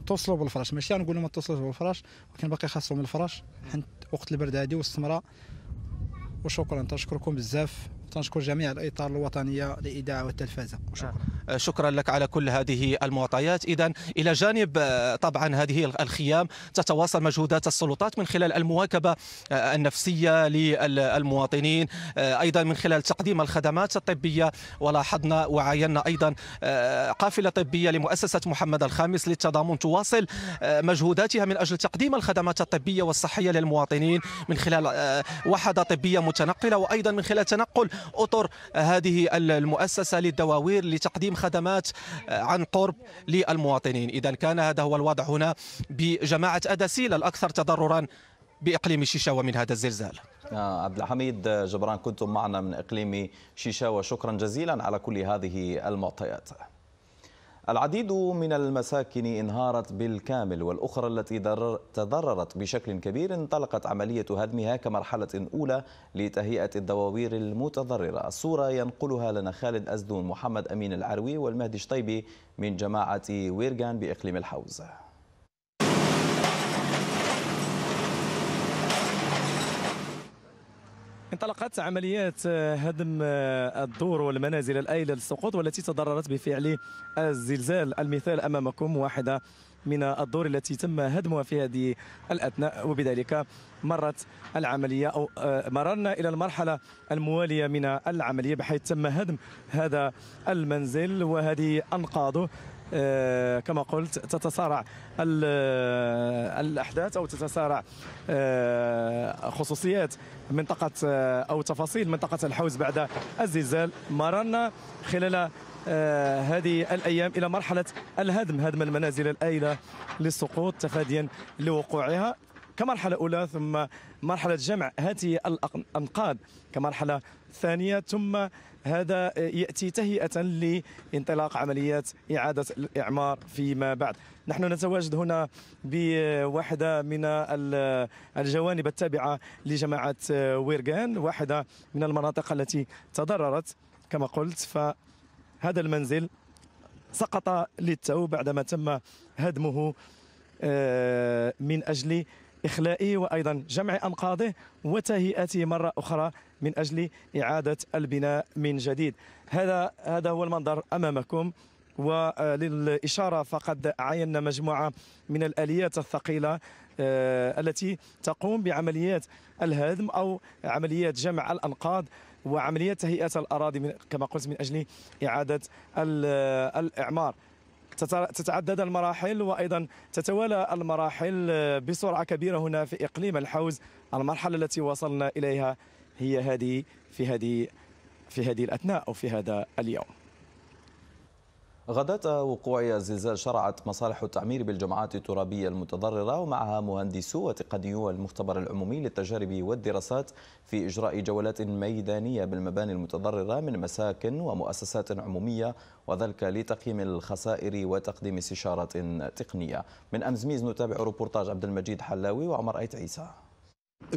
توصلوا بالفراش ماشي غنقول لهم ما توصلوش بالفراش ولكن باقي خاصهم الفراش حنت وقت البرد هادي والسمراء وشكرا تنشكركم بزاف تنشكر جميع الاطار الوطنيه للاذاعه والتلفازه وشكرا شكرا لك على كل هذه المعطيات إذا إلى جانب آه، طبعا هذه الخيام تتواصل مجهودات السلطات من خلال المواكبة آه، النفسية للمواطنين آه، أيضا من خلال تقديم الخدمات الطبية ولاحظنا وعاينا أيضا قافلة طبية لمؤسسة محمد الخامس للتضامن تواصل مجهوداتها من أجل تقديم الخدمات الطبية والصحية للمواطنين من خلال وحدة طبية متنقلة وأيضا من خلال تنقل أطر هذه المؤسسة للدواوير لتقديم خدمات آه، عن قرب للمواطنين إذا كان هذا هو الوضع هنا بجماعة أداسيل الأكثر تضررا بإقليم شيشاوة من هذا الزلزال آه، عبد الحميد آه، جبران كنتم معنا من إقليم شيشاوة شكرا جزيلا على كل هذه المعطيات العديد من المساكن انهارت بالكامل والأخرى التي تضررت بشكل كبير انطلقت عملية هدمها كمرحلة أولى لتهيئة الدواوير المتضررة الصورة ينقلها لنا خالد أزدون محمد أمين العروي والمهدي شطيبي من جماعة ويرغان بإقليم الحوزة انطلقت عمليات آه، هدم آه، الدور والمنازل الآيلة للسقوط والتي تضررت بفعل الزلزال المثال أمامكم واحدة من الدور التي تم هدمها في هذه الأثناء وبذلك مرت العملية أو آه، مررنا إلى المرحلة الموالية من العملية بحيث تم هدم هذا المنزل وهذه أنقاضه آه، كما قلت تتسارع آه، الأحداث أو تتسارع آه، خصوصيات منطقة أو تفاصيل منطقة الحوز بعد الزلزال مررنا خلال هذه الايام الى مرحله الهدم هدم المنازل الايله للسقوط تفاديا لوقوعها كمرحلة أولى ثم مرحلة جمع هذه الأنقاض كمرحلة ثانية ثم هذا يأتي تهيئة لانطلاق عمليات إعادة الإعمار فيما بعد نحن نتواجد هنا بواحدة من الجوانب التابعة لجماعة ويرغان واحدة من المناطق التي تضررت كما قلت فهذا المنزل سقط للتو بعدما تم هدمه آه، من أجل إخلائه وأيضا جمع أنقاضه وتهيئته مرة أخرى من أجل إعادة البناء من جديد هذا هذا هو المنظر أمامكم وللإشارة فقد عينا مجموعة من الآليات الثقيلة آه، التي تقوم بعمليات الهدم أو عمليات جمع الأنقاض وعمليات تهيئة الأراضي كما قلت من أجل إعادة آه، الإعمار تتعدد المراحل وأيضا تتوالى المراحل آه، بسرعة كبيرة هنا في إقليم الحوز المرحلة التي وصلنا إليها هي هذه في هذه في هذه الأثناء أو في هذا اليوم غدت وقوع زلزال شرعت مصالح التعمير بالجماعات الترابية المتضررة ومعها مهندسو وتقنيو المختبر العمومي للتجارب والدراسات في إجراء جولات ميدانية بالمباني المتضررة من مساكن ومؤسسات عمومية وذلك لتقييم الخسائر وتقديم استشارات تقنية من أمزميز نتابع روبورتاج عبد المجيد حلاوي وعمر أيت عيسى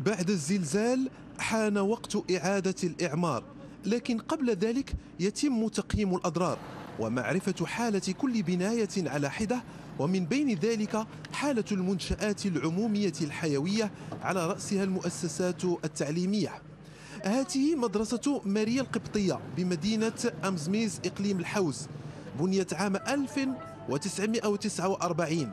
بعد الزلزال حان وقت إعادة الإعمار لكن قبل ذلك يتم تقييم الأضرار ومعرفة حالة كل بناية على حدة ومن بين ذلك حالة المنشآت العمومية الحيوية على رأسها المؤسسات التعليمية هذه مدرسة ماريا القبطية بمدينة أمزميز إقليم الحوز بنيت عام 1949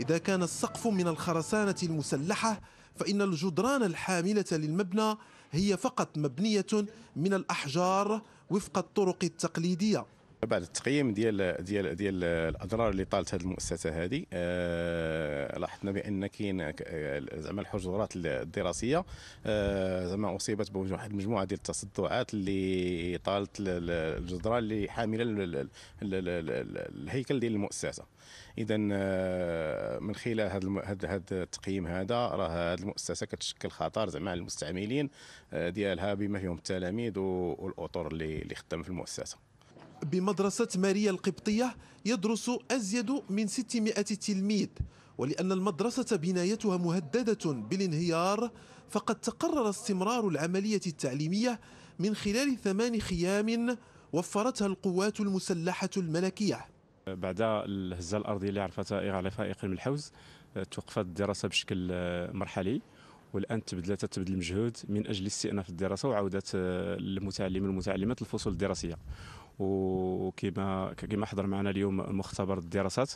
إذا كان السقف من الخرسانة المسلحة فإن الجدران الحاملة للمبنى هي فقط مبنية من الأحجار وفق الطرق التقليدية بعد التقييم ديال ديال ديال الاضرار اللي طالت هذه المؤسسه هذه آه، لاحظنا بان كاين آه، زعما الحجرات الدراسيه آه، زعما اصيبت بواحد المجموعه ديال التصدعات اللي طالت الجدران اللي حامله الهيكل ديال المؤسسه اذا من خلال هذا هذا التقييم هذا راه هذه المؤسسه كتشكل خطر زعما على المستعملين ديالها بما فيهم التلاميذ والاطر اللي اللي خدام في المؤسسه بمدرسة ماريا القبطية يدرس أزيد من 600 تلميذ ولأن المدرسة بنايتها مهددة بالانهيار فقد تقرر استمرار العملية التعليمية من خلال ثمان خيام وفرتها القوات المسلحة الملكية بعد الهزة الأرضية اللي عرفتها إغلاقها إقليم الحوز توقفت الدراسة بشكل مرحلي والان تبدلت تبذل المجهود من اجل استئناف الدراسه وعوده المتعلمين والمتعلمات الفصول الدراسيه وكما كما حضر معنا اليوم مختبر الدراسات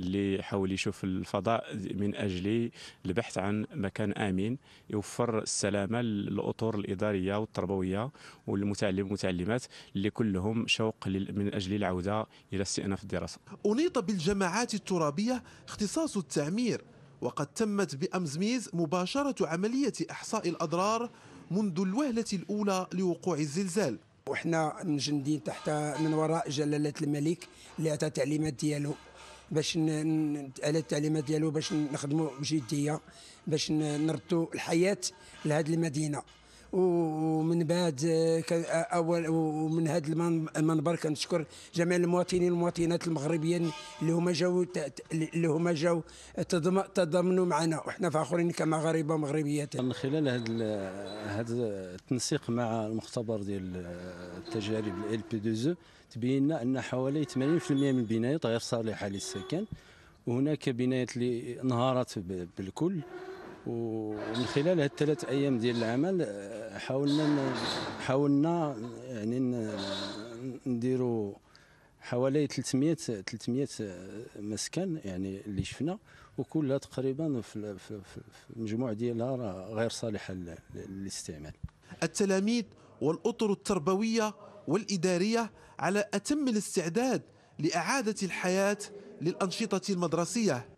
اللي حاول يشوف الفضاء من اجل البحث عن مكان امن يوفر السلامه للاطر الاداريه والتربويه والمتعلم والمتعلمات اللي كلهم شوق من اجل العوده الى استئناف الدراسه. انيط بالجماعات الترابيه اختصاص التعمير وقد تمت بامزميز مباشره عمليه احصاء الاضرار منذ الوهله الاولى لوقوع الزلزال وحنا مجندين تحت من وراء جلاله الملك اللي عطى التعليمات ديالو باش ن... على التعليمات ديالو باش نخدموا بجديه باش نردوا الحياه لهذه المدينه ومن بعد اول ومن هذا المنبر كنشكر جميع المواطنين والمواطنات المغربيين اللي هما جاو اللي هما جاو تضامنوا معنا وحنا فخورين كمغاربه ومغربيات من خلال هذا هذا التنسيق مع المختبر ديال التجارب ال بي 2 e، تبين ان حوالي 80% من البنايات غير صالحه للسكن وهناك بنايات اللي انهارت بالكل ومن خلال هاد الثلاث ايام ديال العمل آه، حاولنا حاولنا يعني نديروا حوالي 300 300 مسكن يعني اللي شفنا وكلها تقريبا في المجموع ديالها راه غير صالحه للاستعمال التلاميذ والاطر التربويه والاداريه على اتم الاستعداد لاعاده الحياه للانشطه المدرسيه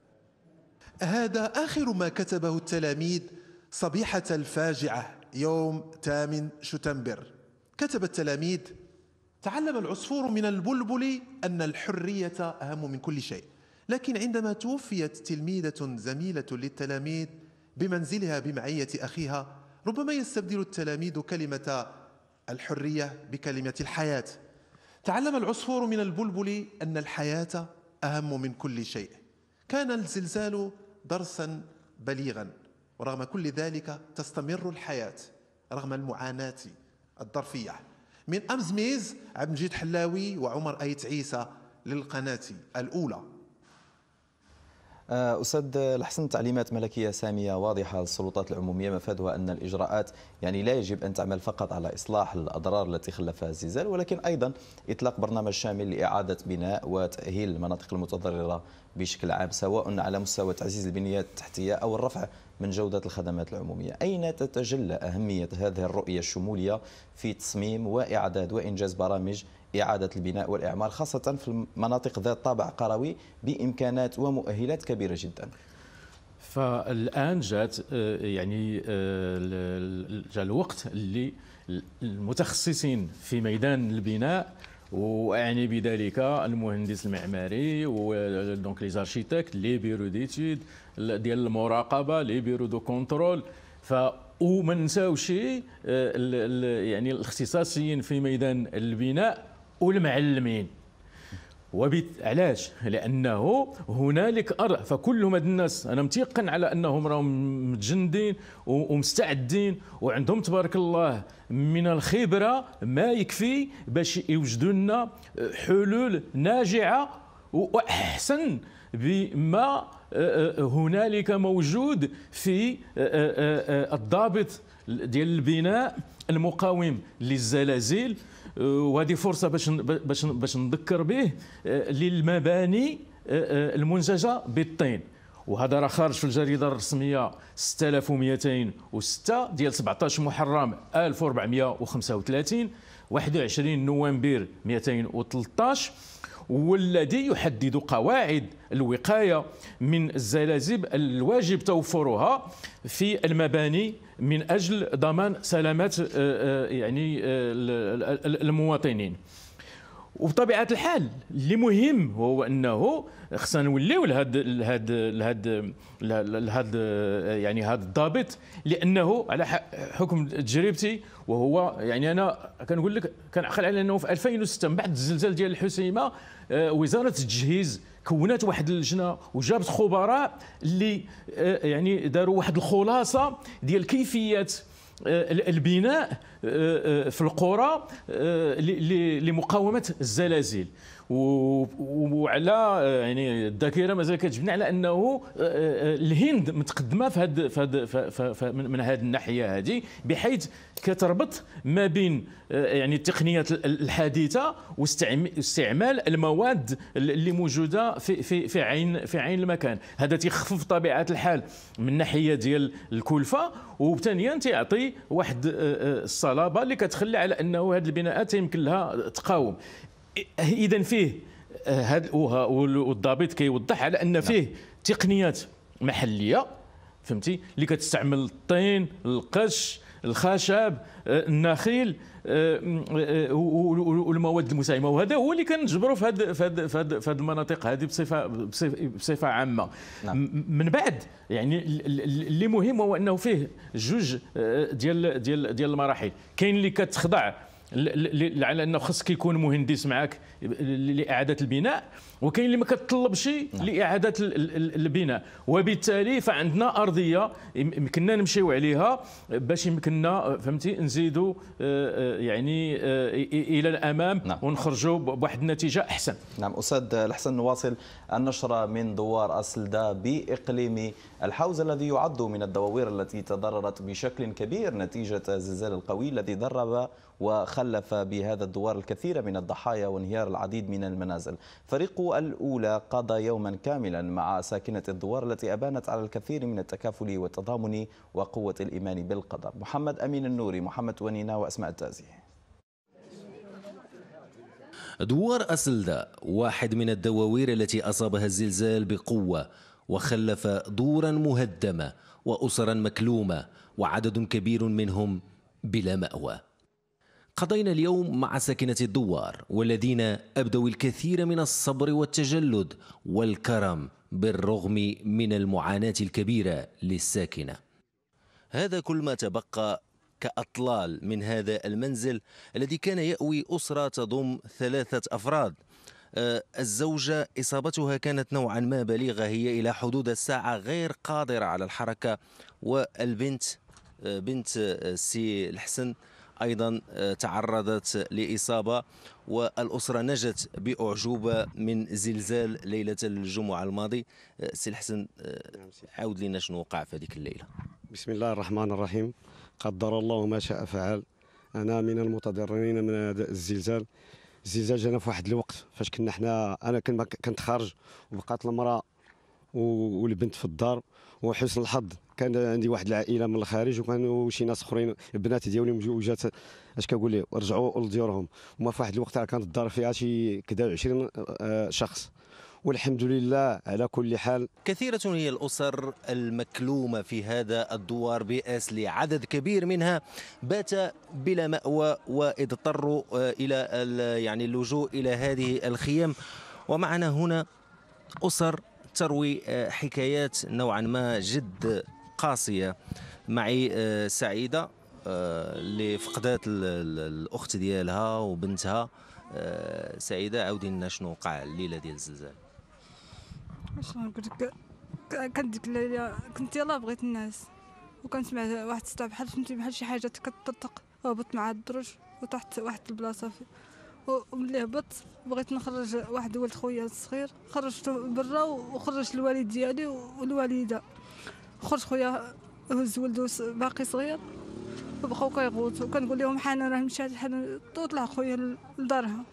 هذا آخر ما كتبه التلاميذ صبيحة الفاجعة يوم 8 شتنبر كتب التلاميذ تعلم العصفور من البلبل أن الحرية أهم من كل شيء لكن عندما توفيت تلميذة زميلة للتلاميذ بمنزلها بمعية أخيها ربما يستبدل التلاميذ كلمة الحرية بكلمة الحياة تعلم العصفور من البلبل أن الحياة أهم من كل شيء كان الزلزال درسا بليغا ورغم كل ذلك تستمر الحياة رغم المعاناة الظرفية من أمز ميز عبد المجيد حلاوي وعمر أيت عيسى للقناة الأولى آه، أستاذ الحسن تعليمات ملكية سامية واضحة للسلطات العمومية مفادها أن الإجراءات يعني لا يجب أن تعمل فقط على إصلاح الأضرار التي خلفها الزلزال ولكن أيضا إطلاق برنامج شامل لإعادة بناء وتأهيل المناطق المتضررة بشكل عام سواء على مستوى تعزيز البنية التحتية أو الرفع من جودة الخدمات العمومية أين تتجلى أهمية هذه الرؤية الشمولية في تصميم وإعداد وإنجاز برامج إعادة البناء والإعمار خاصة في المناطق ذات طابع قروي بإمكانات ومؤهلات كبيرة جدا فالآن جات آه، يعني آه، جاء الوقت اللي المتخصصين في ميدان البناء واعني بذلك المهندس المعماري ودونك لي زارشيتكت لي بيرو ديتود ديال المراقبه لي بيرو دو كونترول ف وما نساوش آه، يعني الاختصاصيين في ميدان البناء والمعلمين علاش لانه هنالك ارى فكل هاد الناس انا متيقن على انهم راهم متجندين ومستعدين وعندهم تبارك الله من الخبره ما يكفي باش يوجدوا لنا حلول ناجعه واحسن بما هنالك موجود في الضابط ديال البناء المقاوم للزلازل آه، وهذه فرصه باش باش باش نذكر به آه، للمباني آه، المنتجه بالطين وهذا راه خارج في الجريده الرسميه 6206 ديال 17 محرم 1435 21 نوفمبر 213 والذي يحدد قواعد الوقايه من الزلازل الواجب توفرها في المباني من اجل ضمان سلامه آه، آه، يعني آه، المواطنين وبطبيعه الحال اللي مهم هو انه خصنا نوليو لهاد لهاد لهاد لهاد يعني هذا الضابط لانه على حكم تجربتي وهو يعني انا كنقول لك كنعقل على انه في 2006 من بعد الزلزال ديال الحسيمه وزاره التجهيز كونات واحد اللجنه وجابت خبراء اللي آه، يعني داروا واحد الخلاصه ديال كيفيه آه، البناء آه، في القرى لمقاومه الزلازل وعلى آه، يعني الذاكره مازال كتجبنا على انه آه، آه، الهند متقدمه في هاد في هاد من هذه الناحيه هذه بحيث كتربط ما بين يعني التقنيات الحديثه واستعمال المواد اللي موجوده في في في عين في عين المكان هذا تيخفف طبيعه الحال من ناحيه ديال الكلفه وثانيا تيعطي واحد الصلابه اللي كتخلي على انه هذه البناءات يمكن لها تقاوم اذا فيه آه، هاد والضابط كيوضح على ان نعم. فيه تقنيات محليه فهمتي اللي كتستعمل الطين القش الخشب آه، النخيل آه، والمواد المساهمه وهذا هو اللي كنجبروا في هذه في هذه في هذه المناطق هذه بصفه بصفه عامه نعم. من بعد يعني اللي مهم هو انه فيه جوج ديال ديال ديال المراحل كاين اللي كتخضع على انه خصك يكون مهندس معك لاعاده البناء وكاين اللي ما كتطلبش نعم. لاعاده البناء وبالتالي فعندنا ارضيه يمكننا نمشيو عليها باش يمكننا فهمتي نزيدوا آه، آه، يعني آه، الى الامام نعم. ونخرجوا بواحد النتيجه احسن نعم استاذ الحسن نواصل النشره من دوار اسلدا باقليم الحوز الذي يعد من الدواوير التي تضررت بشكل كبير نتيجه الزلزال القوي الذي ضرب وخلف بهذا الدوار الكثير من الضحايا وانهيار العديد من المنازل فريق الأولى قضى يوما كاملا مع ساكنة الدوار التي أبانت على الكثير من التكافل والتضامن وقوة الإيمان بالقدر محمد أمين النوري محمد ونينا وأسماء التازي دوار أسلدا واحد من الدواوير التي أصابها الزلزال بقوة وخلف دورا مهدمة وأسرا مكلومة وعدد كبير منهم بلا مأوى قضينا اليوم مع ساكنة الدوار والذين أبدوا الكثير من الصبر والتجلد والكرم بالرغم من المعاناة الكبيرة للساكنة هذا كل ما تبقى كأطلال من هذا المنزل الذي كان يأوي أسرة تضم ثلاثة أفراد آه، الزوجة إصابتها كانت نوعا ما بليغة هي إلى حدود الساعة غير قادرة على الحركة والبنت آه، بنت آه، سي الحسن أيضا آه، تعرضت لإصابة والأسرة نجت بأعجوبة من زلزال ليلة الجمعة الماضي آه، آه، نعم، سي الحسن عاود لنا شنو وقع في هذيك الليلة بسم الله الرحمن الرحيم قدر الله ما شاء فعل أنا من المتضررين من هذا الزلزال الزلزال جانا في واحد الوقت فاش كنا حنا انا كنت خارج وبقات المراه والبنت في الدار وحسن الحظ كان عندي واحد العائله من الخارج وكانوا شي ناس اخرين البنات ديالي مزوجات اش كنقول ليه رجعوا لديورهم وما في واحد الوقت كانت الدار فيها شي كذا 20 آه، شخص والحمد لله على كل حال كثيرة هي الأسر المكلومة في هذا الدوار بأس لعدد كبير منها بات بلا مأوى واضطروا آه، إلى يعني اللجوء إلى هذه الخيام ومعنا هنا أسر تروي آه، حكايات نوعا ما جد قاسيه معي آه، سعيده آه، اللي فقدات الاخت ديالها وبنتها سعيده عاودي لنا شنو وقع الليله ديال الزلزال شنو نقول لك كانت ديك الليله كنت يلاه بغيت الناس وكنسمع واحد الصداع بحال فهمتي بحال شي حاجه كتطقطق وهبطت مع الدرج وطحت واحد البلاصه وملي هبط بغيت نخرج واحد ولد خويا الصغير خرجته برا وخرج الوالد ديالي والوالده خرج خويا هز ولدو باقي صغير وبقاو كيغوتو كنقول لهم حنا راه مشات حنا طلع خويا لدارها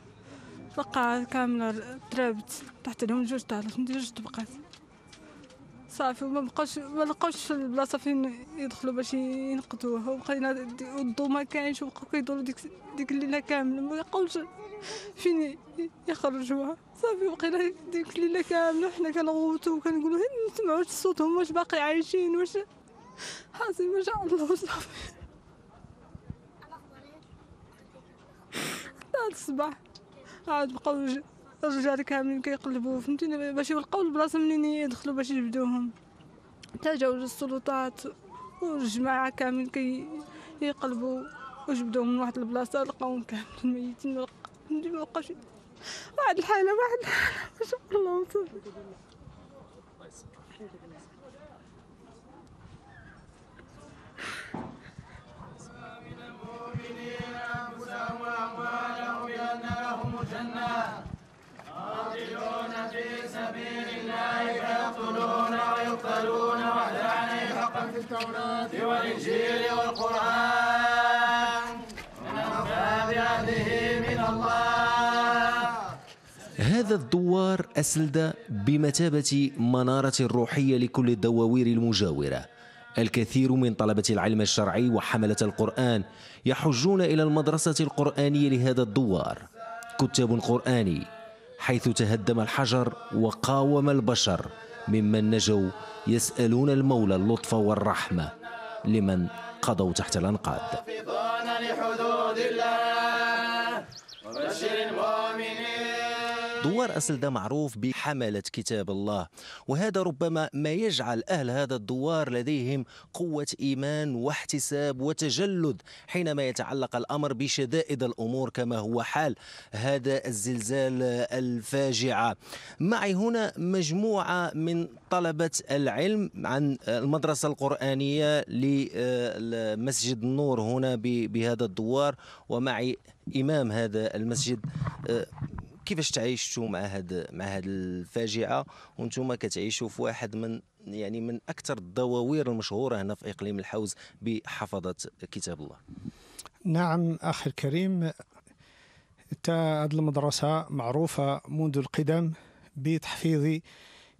القاعة كاملة ترابت تحت لهم جوج تاع جوج طبقات صافي وما بقاش ما لقاوش البلاصه فين يدخلوا باش ينقذوه وبقينا الضو ما كاينش وبقاو كيدوروا ديك ديك الليله كامله ما لقاوش فين يخرجوها صافي بقينا ديك الليله كامله حنا كنغوتو وكنقولوا ما نسمعوش صوتهم واش باقي عايشين واش حاسين ما شاء الله صافي إيه؟ الصباح عاد بقاو الرجال كاملين كيقلبوا فهمتيني باش يلقاو البلاصه منين يدخلوا باش يجبدوهم تجاوز السلطات والجماعه كاملين كي يقلبوا وجبدوهم من واحد البلاصه لقاوهم كاملين ميتين فهمتي مبقاش واحد الحاله واحد الحاله شوف الله صافي سبيل الله فيقتلون ويقتلون وعد عليه حقا في التوراة والإنجيل والقرآن ومن بهذه من الله هذا الدوار أسلدة بمثابة منارة روحية لكل الدواوير المجاورة الكثير من طلبة العلم الشرعي وحملة القرآن يحجون إلى المدرسة القرآنية لهذا الدوار كتاب قرآني حيث تهدم الحجر وقاوم البشر ممن نجوا يسألون المولى اللطف والرحمة لمن قضوا تحت الأنقاض الدوار أصل ده معروف بحملة كتاب الله وهذا ربما ما يجعل أهل هذا الدوار لديهم قوة إيمان واحتساب وتجلد حينما يتعلق الأمر بشدائد الأمور كما هو حال هذا الزلزال الفاجعة معي هنا مجموعة من طلبة العلم عن المدرسة القرآنية لمسجد النور هنا بهذا الدوار ومعي إمام هذا المسجد كيفاش تعايشتوا مع هاد مع هاد الفاجعه وانتم كتعيشوا في واحد من يعني من اكثر الدواوير المشهوره هنا في اقليم الحوز بحفظه كتاب الله نعم اخي الكريم هذه المدرسه معروفه منذ القدم بتحفيظ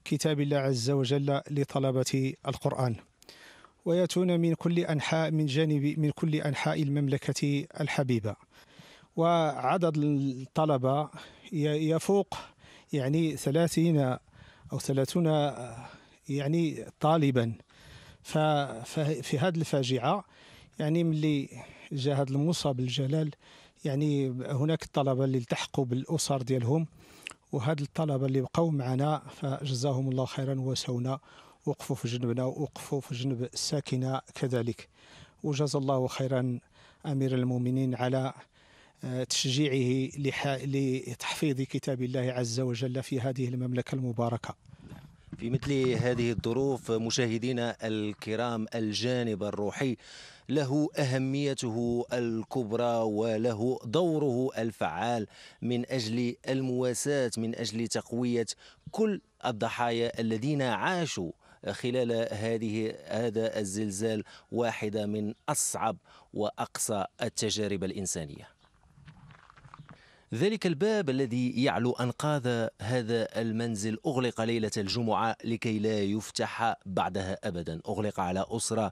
كتاب الله عز وجل لطلبه القران وياتون من كل انحاء من جانب من كل انحاء المملكه الحبيبه وعدد الطلبه يفوق يعني ثلاثين أو ثلاثون يعني طالبا ففي هذه الفاجعة يعني ملي جاء هذا المصاب بالجلال يعني هناك الطلبة اللي التحقوا بالأسر ديالهم وهاد الطلبة اللي بقوا معنا فجزاهم الله خيرا وسونا وقفوا في جنبنا ووقفوا في جنب الساكنة كذلك وجزا الله خيرا أمير المؤمنين على آه، تشجيعه لتحفيظ كتاب الله عز وجل في هذه المملكة المباركة في مثل هذه الظروف مشاهدينا الكرام الجانب الروحي له اهميته الكبرى وله دوره الفعال من اجل المواساه من اجل تقويه كل الضحايا الذين عاشوا خلال هذه هذا الزلزال واحده من اصعب واقصى التجارب الانسانيه ذلك الباب الذي يعلو أنقاذ هذا المنزل أغلق ليلة الجمعة لكي لا يفتح بعدها أبدا أغلق على أسرة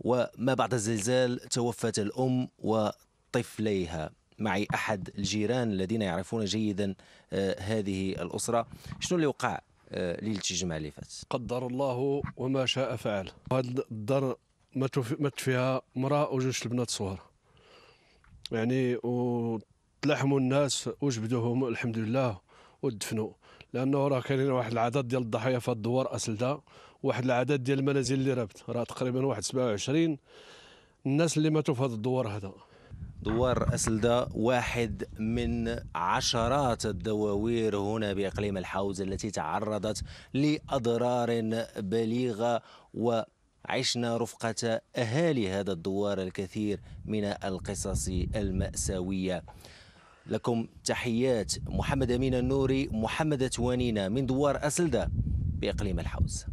وما بعد الزلزال توفت الأم وطفليها معي أحد الجيران الذين يعرفون جيدا آه، هذه الأسرة شنو آه، اللي وقع ليلة الجمعة اللي فاتت قدر الله وما شاء فعل هذا الدار مات فيها مرأة وجوج البنات صغار يعني و تلاحموا الناس وجبدوهم الحمد لله ودفنوا لانه راه كاينين واحد العدد ديال الضحايا في الدوار اسلده واحد العدد ديال المنازل اللي ربت راه تقريبا واحد 27 الناس اللي ماتوا في هذا الدوار هذا دوار أسلدة واحد من عشرات الدواوير هنا بإقليم الحوز التي تعرضت لأضرار بليغة و عشنا رفقة أهالي هذا الدوار الكثير من القصص المأساوية لكم تحيات محمد أمين النوري محمد توانينا من دوار أسلدة بإقليم الحوز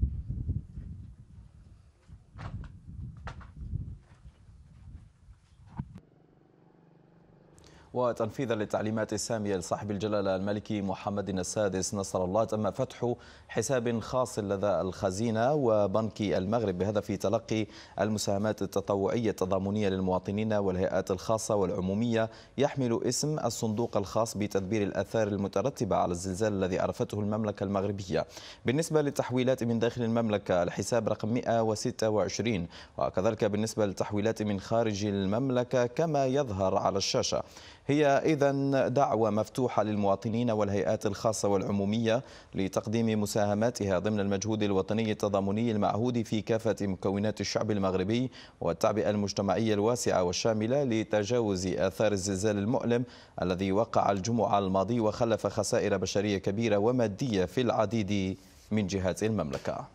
وتنفيذا للتعليمات السامية لصاحب الجلالة الملكي محمد السادس نصر الله تم فتح حساب خاص لدى الخزينة وبنك المغرب بهدف تلقي المساهمات التطوعية التضامنية للمواطنين والهيئات الخاصة والعمومية يحمل اسم الصندوق الخاص بتدبير الأثار المترتبة على الزلزال الذي عرفته المملكة المغربية بالنسبة للتحويلات من داخل المملكة الحساب رقم 126 وكذلك بالنسبة للتحويلات من خارج المملكة كما يظهر على الشاشة هي إذا دعوة مفتوحة للمواطنين والهيئات الخاصة والعمومية لتقديم مساهماتها ضمن المجهود الوطني التضامني المعهود في كافة مكونات الشعب المغربي والتعبئة المجتمعية الواسعة والشاملة لتجاوز آثار الزلزال المؤلم الذي وقع الجمعة الماضي وخلف خسائر بشرية كبيرة ومادية في العديد من جهات المملكة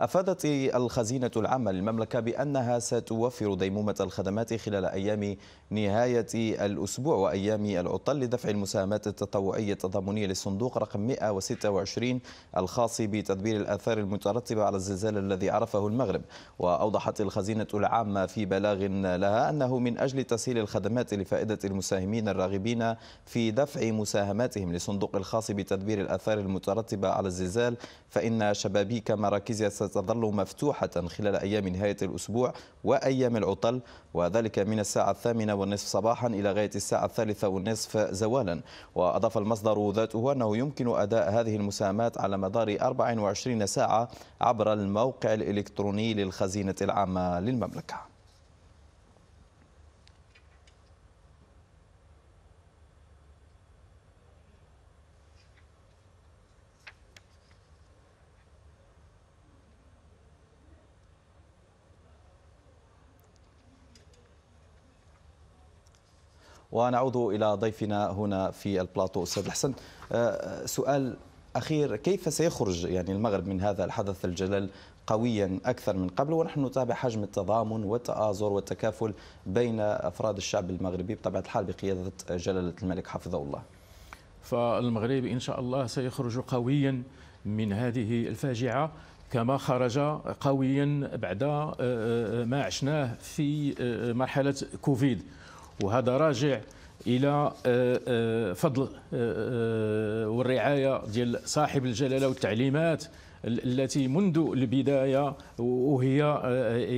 أفادت الخزينة العامة للمملكة بأنها ستوفر ديمومة الخدمات خلال أيام نهاية الأسبوع وأيام العطل لدفع المساهمات التطوعية التضامنية للصندوق رقم 126 الخاص بتدبير الآثار المترتبة على الزلزال الذي عرفه المغرب وأوضحت الخزينة العامة في بلاغ لها أنه من أجل تسهيل الخدمات لفائدة المساهمين الراغبين في دفع مساهماتهم للصندوق الخاص بتدبير الآثار المترتبة على الزلزال فإن شبابيك مراكزها ستظل مفتوحة خلال أيام نهاية الأسبوع وأيام العطل وذلك من الساعة الثامنة والنصف صباحا إلى غاية الساعة الثالثة والنصف زوالا وأضاف المصدر ذاته أنه يمكن أداء هذه المساهمات على مدار 24 ساعة عبر الموقع الإلكتروني للخزينة العامة للمملكة ونعود إلى ضيفنا هنا في البلاطو أستاذ الحسن آه، سؤال أخير كيف سيخرج يعني المغرب من هذا الحدث الجلل قويا أكثر من قبل ونحن نتابع حجم التضامن والتآزر والتكافل بين أفراد الشعب المغربي بطبيعة الحال بقيادة جلالة الملك حفظه الله فالمغرب إن شاء الله سيخرج قويا من هذه الفاجعة كما خرج قويا بعد آه، آه، ما عشناه في مرحلة كوفيد وهذا راجع الى آه، آه، فضل آه، والرعايه ديال صاحب الجلاله والتعليمات التي منذ البدايه وهي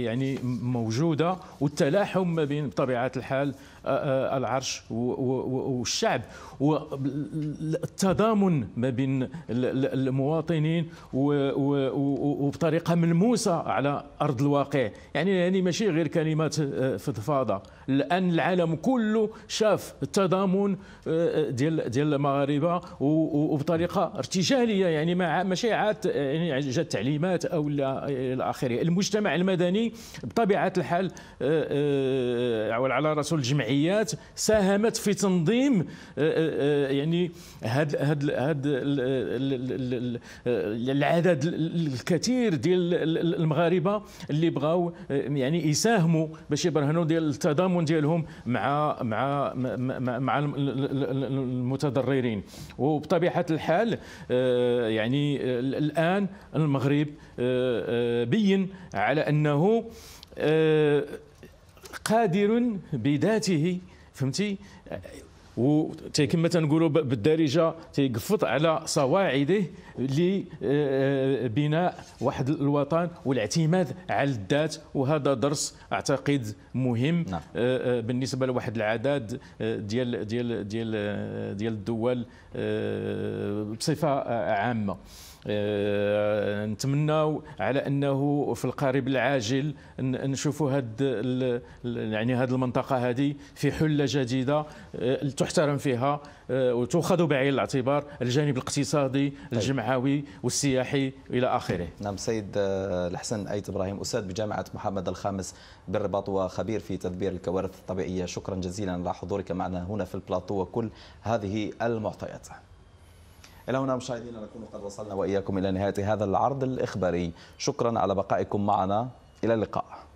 يعني موجوده والتلاحم ما بين بطبيعه الحال آه، آه، العرش والشعب والتضامن ما بين المواطنين وبطريقه ملموسه على ارض الواقع يعني هذه يعني ماشي غير كلمات آه، فضفاضه الان العالم كله شاف التضامن ديال ديال المغاربه وبطريقه ارتجاليه يعني ما ماشي عاد يعني جات تعليمات او الى اخره المجتمع المدني بطبيعه الحال على راسه الجمعيه الجمعيات ساهمت في تنظيم يعني هاد هاد هاد العدد الكثير ديال المغاربه اللي بغاو يعني يساهموا باش يبرهنوا ديال التضامن ديالهم مع مع مع المتضررين وبطبيعه الحال يعني الان المغرب بين على انه قادر بذاته فهمتي كما تنقولوا بالدارجه تيقفط على صواعده لبناء آه، آه، واحد الوطن والاعتماد على الذات وهذا درس اعتقد مهم نعم. آه، بالنسبه لواحد العدد ديال ديال ديال ديال الدول بصفه عامه آه، نتمناو على انه في القريب العاجل نشوفوا هاد يعني هاد المنطقه هذه في حله جديده آه، تحترم فيها آه، وتؤخذ بعين الاعتبار الجانب الاقتصادي طيب. الجمعوي والسياحي الى اخره طيب. نعم سيد الحسن ايت ابراهيم استاذ بجامعه محمد الخامس بالرباط وخبير في تدبير الكوارث الطبيعيه شكرا جزيلا على حضورك معنا هنا في البلاطو وكل هذه المعطيات إلى هنا مشاهدينا نكون قد وصلنا وإياكم إلى نهاية هذا العرض الإخباري شكرا على بقائكم معنا إلى اللقاء